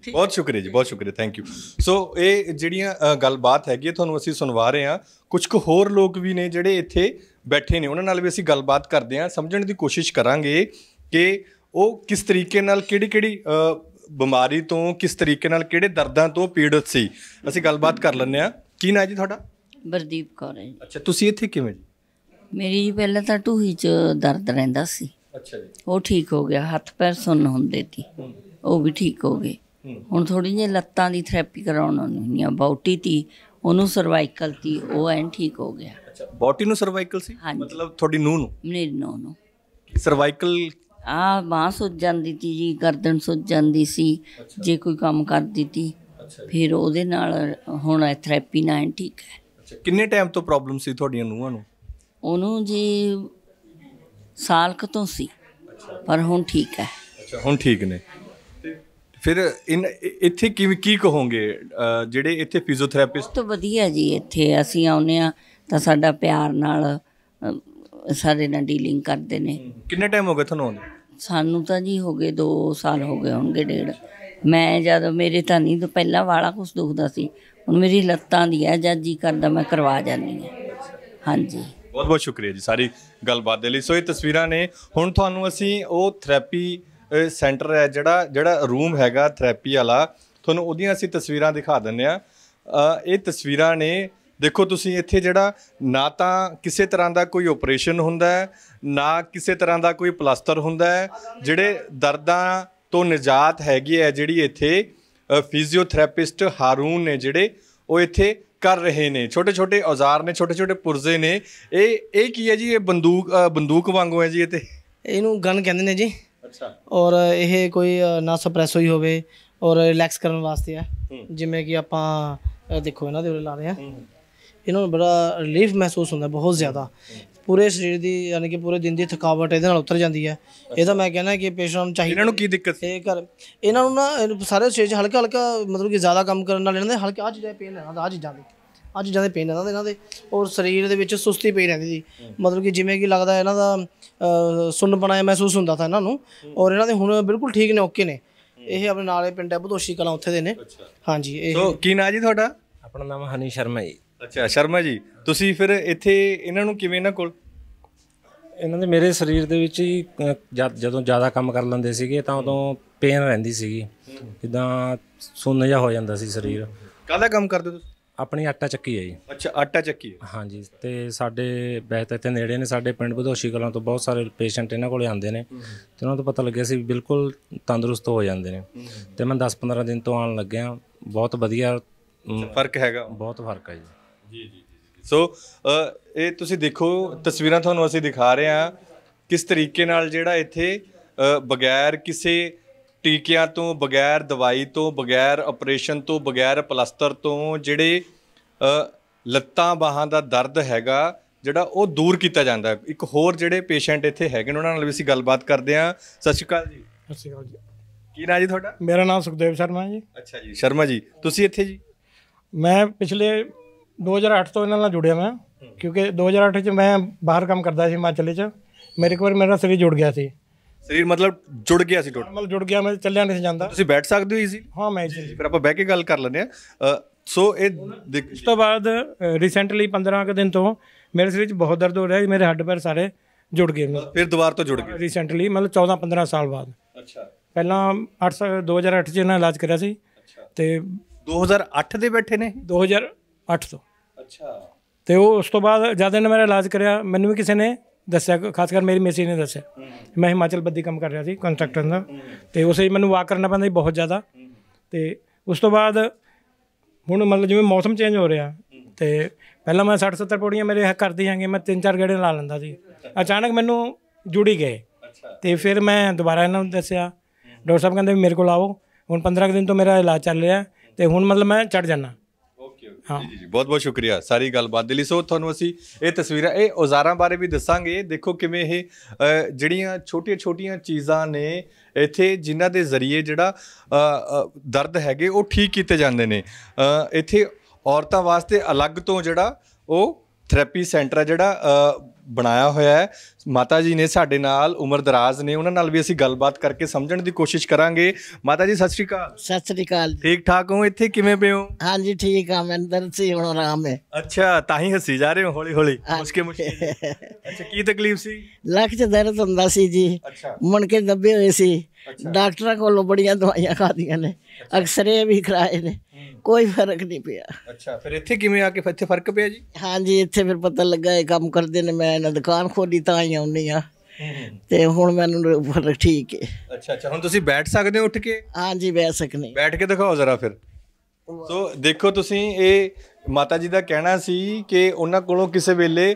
ਜੀ ਬਹੁਤ ਸ਼ੁਕਰੀਆ ਜੀ ਬਹੁਤ ਸ਼ੁਕਰੀਆ ਥੈਂਕ ਯੂ ਸੋ ਇਹ ਜਿਹੜੀਆਂ ਗੱਲਬਾਤ ਹੈਗੀ ਤੁਹਾਨੂੰ ਅਸੀਂ ਸੁਣਵਾ ਰਹੇ ਹਾਂ ਕੁਝ ਕੁ ਹੋਰ ਲੋਕ ਵੀ ਨੇ ਜਿਹੜੇ ਇੱਥੇ ਬੈਠੇ ਨੇ ਉਹਨਾਂ ਨਾਲ ਵੀ ਅਸੀਂ ਗੱਲਬਾਤ ਕਰਦੇ ਹਾਂ ਸਮਝਣ ਦੀ ਕੋਸ਼ਿਸ਼ ਕਰਾਂਗੇ ਕਿ ਉਹ ਕਿਸ ਤਰੀਕੇ ਨਾਲ ਕਿਹੜੀ ਕਿਹੜੀ ਬਿਮਾਰੀ ਤੋਂ ਕਿਸ ਤਰੀਕੇ ਨਾਲ ਕਿਹੜੇ ਦਰਦਾਂ ਤੋਂ ਪੀੜਤ ਸੀ ਅਸੀਂ ਗੱਲਬਾਤ ਕਰ ਲੈਂਦੇ ਆ ਕੀ ਨਾਮ ਹੈ ਜੀ ਤੁਹਾਡਾ ਵਰਦੀਪ ਕੌਰ ਹੈ ਅੱਛਾ ਤੁਸੀਂ ਇੱਥੇ ਕਿਵੇਂ ਜੀ ਮੇਰੀ ਪਹਿਲਾਂ ਤਾਂ ਢੂਹੀ 'ਚ ਦਰਦ ਰਹਿੰਦਾ ਸੀ ਅੱਛਾ ਜੀ ਉਹ ਠੀਕ ਹੋ ਗਿਆ ਹੱਥ ਪੈਰ ਸੁੰਨ ਹੁੰਦੇ ਸੀ ਉਹ ਵੀ ਠੀਕ ਹੋ ਗਏ ਹੁਣ ਥੋੜੀ ਜਿਹੀ ਲੱਤਾਂ ਦੀ ਥੈਰੇਪੀ ਕਰਾਉਣ ਹੁੰਦੀ ਆ ਬਾਉਟੀ ਦੀ ਉਹਨੂੰ ਸਰਵਾਈਕਲ ਦੀ ਉਹ ਐਨ ਠੀਕ ਹੋ ਗਿਆ ਅੱਛਾ ਬਾਉਟੀ ਨੂੰ ਸਰਵਾਈਕਲ ਸੀ ਮਤਲਬ ਤੁਹਾਡੀ ਨੂੰ ਨੂੰ ਮੇਰੀ ਨੂੰ ਨੂੰ ਸਰਵਾਈਕਲ ਆ ਬਾਹ ਸੁੱਜ ਜਾਂਦੀ ਸੀ ਜੀ ਗਰਦਨ ਸੁੱਜ ਜਾਂਦੀ ਸੀ ਜੇ ਕੋਈ ਕੰਮ ਕਰਦੀ ਸੀ ਫਿਰ ਉਹਦੇ ਨਾਲ ਹੁਣ ਥੈਰੇਪੀ ਨਾਲ ਠੀਕ ਹੈ ਅੱਛਾ ਕਿੰਨੇ ਟਾਈਮ ਤੋਂ ਪ੍ਰੋਬਲਮ ਸੀ ਤੁਹਾਡੀਆਂ ਨੂੰਾਂ ਨੂੰ ਉਹਨੂੰ ਜੀ ਸਾਲ ਤੋਂ ਸੀ ਪਰ ਹੁਣ ਠੀਕ ਹੈ ਅੱਛਾ ਹੁਣ ਠੀਕ ਨੇ ਫਿਰ ਇਨ ਇੱਥੇ ਕਿਵੇਂ ਕੀ ਕਹੋਗੇ ਜਿਹੜੇ ਇੱਥੇ ਫਿਜ਼ੀਓਥੈਰੇਪਿਸਟ ਤੋਂ ਵਧੀਆ ਜੀ ਇੱਥੇ ਅਸੀਂ ਆਉਨੇ ਆ ਤਾਂ ਸਾਡਾ ਪਿਆਰ ਨਾਲ ਸਾਰੇ ਨਾਲ ਡੀਲਿੰਗ ਕਰਦੇ ਨੇ ਕਿੰਨੇ ਟਾਈਮ ਹੋ ਗਿਆ ਤੁਹਾਨੂੰ ਆਉਂਦੇ ਸਾਨੂੰ ਤਾਂ ਜੀ ਹੋ ਗਏ 2 ਸਾਲ ਹੋ ਗਏ ਹੋਣਗੇ ਡੇਢ ਮੈਂ ਜਦ ਮੇਰੇ ਤਾਂ ਨਹੀਂ ਤੋਂ ਪਹਿਲਾਂ ਵਾਲਾ ਕੁਝ ਦੁਖਦਾ ਸੀ ਹੁਣ ਮੇਰੀ ਲੱਤਾਂ ਦੀ ਹੈ ਜਦ ਜੀ ਕਰਦਾ ਮੈਂ ਕਰਵਾ ਜਾਂਦੀ ਹਾਂ ਹਾਂਜੀ ਬਹੁਤ ਬਹੁਤ ਸ਼ੁਕਰੀਆ ਜੀ ਸਾਰੀ ਗੱਲਬਾਤ ਦੇ ਲਈ ਸੋ ਇਹ ਤਸਵੀਰਾਂ ਨੇ ਹੁਣ ਤੁਹਾਨੂੰ ਅਸੀਂ ਉਹ ਥੈਰੇਪੀ ਸੈਂਟਰ ਹੈ ਜਿਹੜਾ ਜਿਹੜਾ ਰੂਮ ਹੈਗਾ ਥੈਰੇਪੀ ਵਾਲਾ ਤੁਹਾਨੂੰ ਉਹਦੀਆਂ ਅਸੀਂ ਤਸਵੀਰਾਂ ਦਿਖਾ ਦਿੰਨੇ ਆ ਇਹ ਤਸਵੀਰਾਂ ਨੇ ਦੇਖੋ ਤੁਸੀਂ ਇੱਥੇ ਜਿਹੜਾ ਨਾ ਤਾਂ ਕਿਸੇ ਤਰ੍ਹਾਂ ਦਾ ਕੋਈ ਆਪਰੇਸ਼ਨ ਹੁੰਦਾ ਹੈ ਨਾ ਕਿਸੇ ਤਰ੍ਹਾਂ ਦਾ ਕੋਈ ਪਲਾਸਟਰ ਹੁੰਦਾ ਹੈ ਜਿਹੜੇ ਦਰਦਾਂ ਤੋਂ ਨਜਾਤ ਹੈਗੀ ਹੈ ਜਿਹੜੀ ਇੱਥੇ ਫਿਜ਼ੀਓਥੈਰੇਪਿਸਟ ਹਾਰੂਨ ਨੇ ਜਿਹੜੇ ਉਹ ਇੱਥੇ ਕਰ ਰਹੇ ਨੇ ਛੋਟੇ ਛੋਟੇ ਔਜ਼ਾਰ ਨੇ ਛੋਟੇ ਛੋਟੇ ਪੁਰਜ਼ੇ ਨੇ ਇਹ ਇਹ ਕੀ ਹੈ ਜੀ ਇਹ ਬੰਦੂਕ ਬੰਦੂਕ ਵਾਂਗੂ ਹੈ ਜੀ ਇਹ ਤੇ ਇਹਨੂੰ ਗਨ ਕਹਿੰਦੇ ਨੇ ਜੀ ਅੱਛਾ ਔਰ ਇਹ ਕੋਈ ਨਾ ਸਪਰੈਸ ਹੋਈ ਹੋਵੇ ਔਰ ਰਿਲੈਕਸ ਕਰਨ ਵਾਸਤੇ ਹੈ ਜਿਵੇਂ ਕਿ ਆਪਾਂ ਦੇਖੋ ਇਹਨਾਂ ਦੇ ਉਰੇ ਲਾ ਰਹੇ ਆ ਇਹਨਾਂ ਨੂੰ ਬੜਾ ਰਿਲੀਫ ਮਹਿਸੂਸ ਹੁੰਦਾ ਬਹੁਤ ਜ਼ਿਆਦਾ ਪੂਰੇ ਸਰੀਰ ਦੀ ਯਾਨੀ ਕਿ ਪੂਰੇ ਦਿਨ ਦੀ ਥਕਾਵਟ ਇਹਦੇ ਨਾਲ ਉਤਰ ਜਾਂਦੀ ਹੈ ਇਹ ਤਾਂ ਮੈਂ ਕਹਿੰਦਾ ਕਿ ਪੇਸ਼ੈਂਟ ਨੂੰ ਚਾਹੀਦਾ ਇਹਨਾਂ ਨੂੰ ਕੀ ਦਿੱਕਤ ਇਹ ਕਰ ਇਹਨਾਂ ਨੂੰ ਨਾ ਸਾਰੇ ਸਰੀਰ 'ਚ ਹਲਕਾ ਹਲਕਾ ਮਤਲਬ ਕਿ ਜ਼ਿਆਦਾ ਕੰਮ ਕਰਨ ਨਾਲ ਇਹਨਾਂ ਦੇ ਹਲਕਾ ਆ ਚੀਜ਼ਾਂ ਪੇਨ ਆ ਚੀਜ਼ਾਂ ਦੇ ਆ ਚੀਜ਼ਾਂ ਦੇ ਪੇਨ ਰਹਿੰਦਾ ਇਹਨਾਂ ਦੇ ਔਰ ਸਰੀਰ ਦੇ ਵਿੱਚ ਸੁਸਤੀ ਪਈ ਰਹਿੰਦੀ ਸੀ ਮਤਲਬ ਕਿ ਜਿਵੇਂ ਕਿ ਲੱਗਦਾ ਇਹਨਾਂ ਦਾ ਸੁੰਨਪਣਾ ਮਹਿਸੂਸ ਹੁੰਦਾ ਥਾ ਇਹਨਾਂ ਨੂੰ ਔਰ ਇਹਨਾਂ ਦੇ ਹੁਣ ਬਿਲਕੁਲ ਠੀਕ ਨੇ ਓਕੇ ਨੇ ਇਹ ਆਪਣੇ ਨਾਲੇ ਪਿੰਡ ਹੈ ਬਦੋਸ਼ੀ ਕਲਾਂ ਉੱਥੇ ਦੇ ਨੇ ਹਾਂਜੀ ਇਹ ਸੋ ਕੀ ਨਾਂ ਜੀ ਤੁਹਾਡਾ ਆਪਣਾ ਨਾਮ ਹਨੀ ਸ਼ਰਮਾ ਜੀ ਅੱਛਾ ਸ਼ਰਮਾ ਜੀ ਤੁਸੀਂ ਫਿਰ ਇੱਥੇ ਇਹਨਾਂ ਨੂੰ ਕਿਵੇਂ ਇਹਨਾਂ ਕੋਲ ਇਹਨਾਂ ਦੇ ਮੇਰੇ ਸਰੀਰ ਦੇ ਵਿੱਚ ਹੀ ਜਦੋਂ ਜ਼ਿਆਦਾ ਕੰਮ ਕਰ ਲੈਂਦੇ ਸੀਗੇ ਤਾਂ ਉਦੋਂ ਪੇਨ ਰਹਿੰਦੀ ਸੀਗੀ ਜਿੱਦਾਂ ਸੁੰਨ ਜਾ ਹੋ ਜਾਂਦਾ ਸੀ ਸਰੀਰ ਕਾਹਦਾ ਕੰਮ ਕਰਦੇ ਤੁਸੀਂ ਆਪਣੀ ਆਟਾ ਚੱਕੀ ਹੈ ਜੀ ਅੱਛਾ ਆਟਾ ਚੱਕੀ ਹੈ ਹਾਂਜੀ ਤੇ ਸਾਡੇ ਬਹਿਤ ਇੱਥੇ ਨੇੜੇ ਨੇ ਸਾਡੇ ਪਿੰਡ ਬਦੋਸ਼ੀ ਕਲਾਂ ਤੋਂ ਬਹੁਤ ਸਾਰੇ ਪੇਸ਼ੈਂਟ ਇਹਨਾਂ ਕੋਲੇ ਆਉਂਦੇ ਨੇ ਤੇ ਉਹਨਾਂ ਤੋਂ ਪਤਾ ਲੱਗਿਆ ਸੀ ਬਿਲਕੁਲ ਤੰਦਰੁਸਤ ਹੋ ਜਾਂਦੇ ਨੇ ਤੇ ਮੈਂ 10-15 ਦਿਨ ਤੋਂ ਆਉਣ ਲੱਗਿਆ ਬਹੁਤ ਵਧੀਆ ਫਰਕ ਹੈਗਾ ਬਹੁਤ ਫਰਕ ਹੈ ਜੀ ਜੀ ਜੀ ਸੋ ਇਹ ਤੁਸੀਂ ਦੇਖੋ ਤਸਵੀਰਾਂ ਤੁਹਾਨੂੰ ਅਸੀਂ ਦਿਖਾ ਰਹੇ ਹਾਂ ਕਿਸ ਤਰੀਕੇ ਨਾਲ ਜਿਹੜਾ ਇੱਥੇ ਬਗੈਰ ਕਿਸੇ ਟੀਕਿਆਂ ਤੋਂ ਬਗੈਰ ਦਵਾਈ ਤੋਂ ਬਗੈਰ ਆਪਰੇਸ਼ਨ ਤੋਂ ਬਗੈਰ ਪਲਸਟਰ ਤੋਂ ਜਿਹੜੇ ਲੱਤਾਂ ਬਾਹਾਂ ਦਾ ਦਰਦ ਹੈਗਾ ਜਿਹੜਾ ਉਹ ਦੂਰ ਕੀਤਾ ਜਾਂਦਾ ਇੱਕ ਹੋਰ ਜਿਹੜੇ ਪੇਸ਼ੈਂਟ ਇੱਥੇ ਹੈਗੇ ਨੇ ਉਹਨਾਂ ਨਾਲ ਵੀ ਅਸੀਂ ਗੱਲਬਾਤ ਕਰਦੇ ਆਂ ਸਤਿ ਸ਼੍ਰੀ ਅਕਾਲ ਜੀ ਸਤਿ ਸ਼੍ਰੀ ਅਕਾਲ ਜੀ ਕੀ ਨਾਮ ਜੀ ਤੁਹਾਡਾ ਮੇਰਾ ਨਾਮ ਸੁਖਦੇਵ ਸ਼ਰਮਾ ਜੀ ਅੱਛਾ ਜੀ ਸ਼ਰਮਾ ਜੀ ਤੁਸੀਂ ਇੱਥੇ ਜੀ ਮੈਂ ਪਿਛਲੇ 2008 ਤੋਂ ਇਹਨਾਂ ਨਾਲ ਜੁੜਿਆ ਮੈਂ ਕਿਉਂਕਿ 2008 ਚ ਮੈਂ ਬਾਹਰ ਕੰਮ ਕਰਦਾ ਸੀ ਹਿਮਾਚਲ ਚ ਮੇਰੇ ਕੋਲ ਮੇਰਾ ਸਰੀਰ ਜੁੜ ਗਿਆ ਸੀ ਸਰੀਰ ਮਤਲਬ ਜੁੜ ਗਿਆ ਸੀ ਟੋਟਲ ਮਤਲਬ ਜੁੜ ਗਿਆ ਮੈਂ ਚੱਲਿਆ ਨਹੀਂ ਜਾਂਦਾ ਤੁਸੀਂ ਬੈਠ ਸਕਦੇ ਹੋ ਈਜ਼ੀ ਹਾਂ ਮੈਂ ਜੀ ਫਿਰ ਆਪਾਂ ਬਹਿ ਕੇ ਗੱਲ ਕਰ ਲੈਂਦੇ ਆ ਸੋ ਇਹ ਉਸ ਤੋਂ ਬਾਅਦ ਰੀਸੈਂਟਲੀ 15 ਕ ਦਿਨ ਤੋਂ ਮੇਰੇ ਸਰੀਰ 'ਚ ਬਹੁਤ ਦਰਦ ਹੋ ਰਿਹਾ ਮੇਰੇ ਹੱਡ ਪੈਰ ਸਾਰੇ ਜੁੜ ਗਏ ਫਿਰ ਦੁਬਾਰਾ ਤੋਂ ਜੁੜ ਗਏ ਰੀਸੈਂਟਲੀ ਮਤਲਬ 14 15 ਸਾਲ ਬਾਅਦ ਅੱਛਾ ਪਹਿਲਾਂ 8 2008 'ਚ ਇਹਨਾਂ ਇਲਾਜ ਕਰਿਆ ਸੀ ਅੱਛਾ ਤੇ 2008 ਦੇ ਬੈਠੇ ਨੇ 2008 ਤੋਂ ਅੱਛਾ ਤੇ ਉਹ ਉਸ ਤੋਂ ਬਾਅਦ ਜਦ ਇਹਨਾਂ ਮੇਰਾ ਇਲਾਜ ਕਰਿਆ ਮੈਨੂੰ ਵੀ ਕਿਸੇ ਨੇ ਦੱਸਿਆ ਖਾਸ ਕਰ ਮੇਰੀ ਮੇਸੀ ਨੇ ਦੱਸਿਆ ਮੈਂ ਹਿਮਾਚਲ ਬੱਦੀ ਕੰਮ ਕਰ ਰਿਹਾ ਸੀ ਕੰਸਟਰਕਟਰ ਦਾ ਤੇ ਉਸੇ ਮੈਨੂੰ ਵਾਕ ਕਰਨਾ ਪੈਂਦਾ ਸੀ ਬਹੁਤ ਜ਼ਿਆਦਾ ਤੇ ਉਸ ਤੋਂ ਬਾਅਦ ਹੁਣ ਮਤਲਬ ਜਿਵੇਂ ਮੌਸਮ ਚੇਂਜ ਹੋ ਰਿਹਾ ਤੇ ਪਹਿਲਾਂ ਮੈਂ 60 70 ਪੌੜੀਆਂ ਮੇਰੇ ਕਰਦੇ ਜਾਂਗੇ ਮੈਂ ਤਿੰਨ ਚਾਰ ਗੇੜੇ ਲਾ ਲੈਂਦਾ ਸੀ ਅਚਾਨਕ ਮੈਨੂੰ ਜੁੜੀ ਗਏ ਤੇ ਫਿਰ ਮੈਂ ਦੁਬਾਰਾ ਇਹਨਾਂ ਨੂੰ ਦੱਸਿਆ ਡਾਕਟਰ ਸਾਹਿਬ ਕਹਿੰਦੇ ਮੇਰੇ ਕੋਲ ਆਓ ਹੁਣ 15 ਦਿਨ ਤੋਂ ਮੇਰਾ ਇਲਾਜ ਚੱਲ ਰਿਹਾ ਤੇ ਹੁਣ ਮਤਲਬ ਮੈਂ ਚੜ ਜਾਣਾ ਜੀ ਬਹੁਤ ਬਹੁਤ ਸ਼ੁਕਰੀਆ ਸਾਰੀ ਗੱਲਬਾਤ ਦੇ ਲਈ ਸੋ ਤੁਹਾਨੂੰ ਅਸੀਂ ਇਹ ਤਸਵੀਰਾਂ ਇਹ ਔਜ਼ਾਰਾਂ ਬਾਰੇ ਵੀ ਦੱਸਾਂਗੇ ਦੇਖੋ ਕਿਵੇਂ ਇਹ ਜਿਹੜੀਆਂ ਛੋਟੀਆਂ-ਛੋਟੀਆਂ ਚੀਜ਼ਾਂ ਨੇ ਇੱਥੇ ਜਿਨ੍ਹਾਂ ਦੇ ਜ਼ਰੀਏ ਜਿਹੜਾ ਦਰਦ ਹੈਗੇ ਉਹ ਠੀਕ ਕੀਤੇ ਜਾਂਦੇ ਨੇ ਇੱਥੇ ਔਰਤਾਂ ਵਾਸਤੇ ਅਲੱਗ ਤੋਂ ਜਿਹੜਾ ਉਹ ਥੈਰੇਪੀ ਸੈਂਟਰ ਜਿਹੜਾ ਬਣਾਇਆ ਹੋਇਆ ਹੈ ਮਾਤਾ ਜੀ ਨੇ ਸਾਡੇ ਨਾਲ ਉਮਰ ਦਰਾਜ਼ ਨੇ ਉਹਨਾਂ ਨਾਲ ਵੀ ਅਸੀਂ ਗੱਲਬਾਤ ਕਰਕੇ ਸਮਝਣ ਦੀ ਕੋਸ਼ਿਸ਼ ਕਰਾਂਗੇ ਮਾਤਾ ਜੀ ਸਤਿ ਸ਼੍ਰੀ ਅਕਾਲ ਸਤਿ ਸ਼੍ਰੀ ਅਕਾਲ ਠੀਕ ਠਾਕ ਹੋ ਇੱਥੇ ਕਿਵੇਂ ਪਿਓ ਹਾਂਜੀ ਠੀਕ ਆ ਮੈਂ ਅੰਦਰ ਸੀ ਹੁਣ ਆਰਾਮ ਹੈ ਅੱਛਾ ਤਾਂ ਹੀ ਹੱਸੀ ਜਾ ਰਹੇ ਹੋ ਹੌਲੀ ਹੌਲੀ ਮੁਸ਼ਕੇ ਮੁਸ਼ਕੇ ਅੱਛਾ ਕੀ ਤਕਲੀਫ ਸੀ ਲੱਖ 'ਚ ਦਰਦ ਹੁੰਦਾ ਸੀ ਜੀ ਮਣ ਕੇ ਦੱਬੇ ਹੋਏ ਸੀ ਡਾਕਟਰਾਂ ਕੋਲੋਂ ਬੜੀਆਂ ਦਵਾਈਆਂ ਖਾਧੀਆਂ ਨੇ ਅਕਸਰੇ ਵੀ ਕਰਾਏ ਨੇ ਕੋਈ ਫਰਕ ਨਹੀਂ ਪਿਆ ਅੱਛਾ ਫਿਰ ਇੱਥੇ ਕਿਵੇਂ ਆ ਕੇ ਇੱਥੇ ਫਰਕ ਪਿਆ ਜੀ ਹਾਂਜੀ ਇੱਥੇ ਫਿਰ ਪਤਾ ਲੱਗਾ ਇਹ ਕੰਮ ਕਰਦੇ ਨੇ ਮੈਂ ਇਹਨਾਂ ਦੁਕਾਨ ਖੋਲੀ ਤਾਂ ਹੀ ਆਉਂਦੀ ਆ ਤੇ ਹੁਣ ਮੈਨੂੰ ਫਰਕ ਠੀਕ ਹੈ ਅੱਛਾ ਅੱਛਾ ਹੁਣ ਤੁਸੀਂ ਬੈਠ ਸਕਦੇ ਹੋ ਉੱਠ ਕੇ ਹਾਂਜੀ ਬੈਠ ਸਕਨੇ ਬੈਠ ਕੇ ਦਿਖਾਓ ਜ਼ਰਾ ਫਿਰ ਸੋ ਦੇਖੋ ਤੁਸੀਂ ਇਹ ਮਾਤਾ ਜੀ ਦਾ ਕਹਿਣਾ ਸੀ ਕਿ ਉਹਨਾਂ ਕੋਲੋਂ ਕਿਸੇ ਵੇਲੇ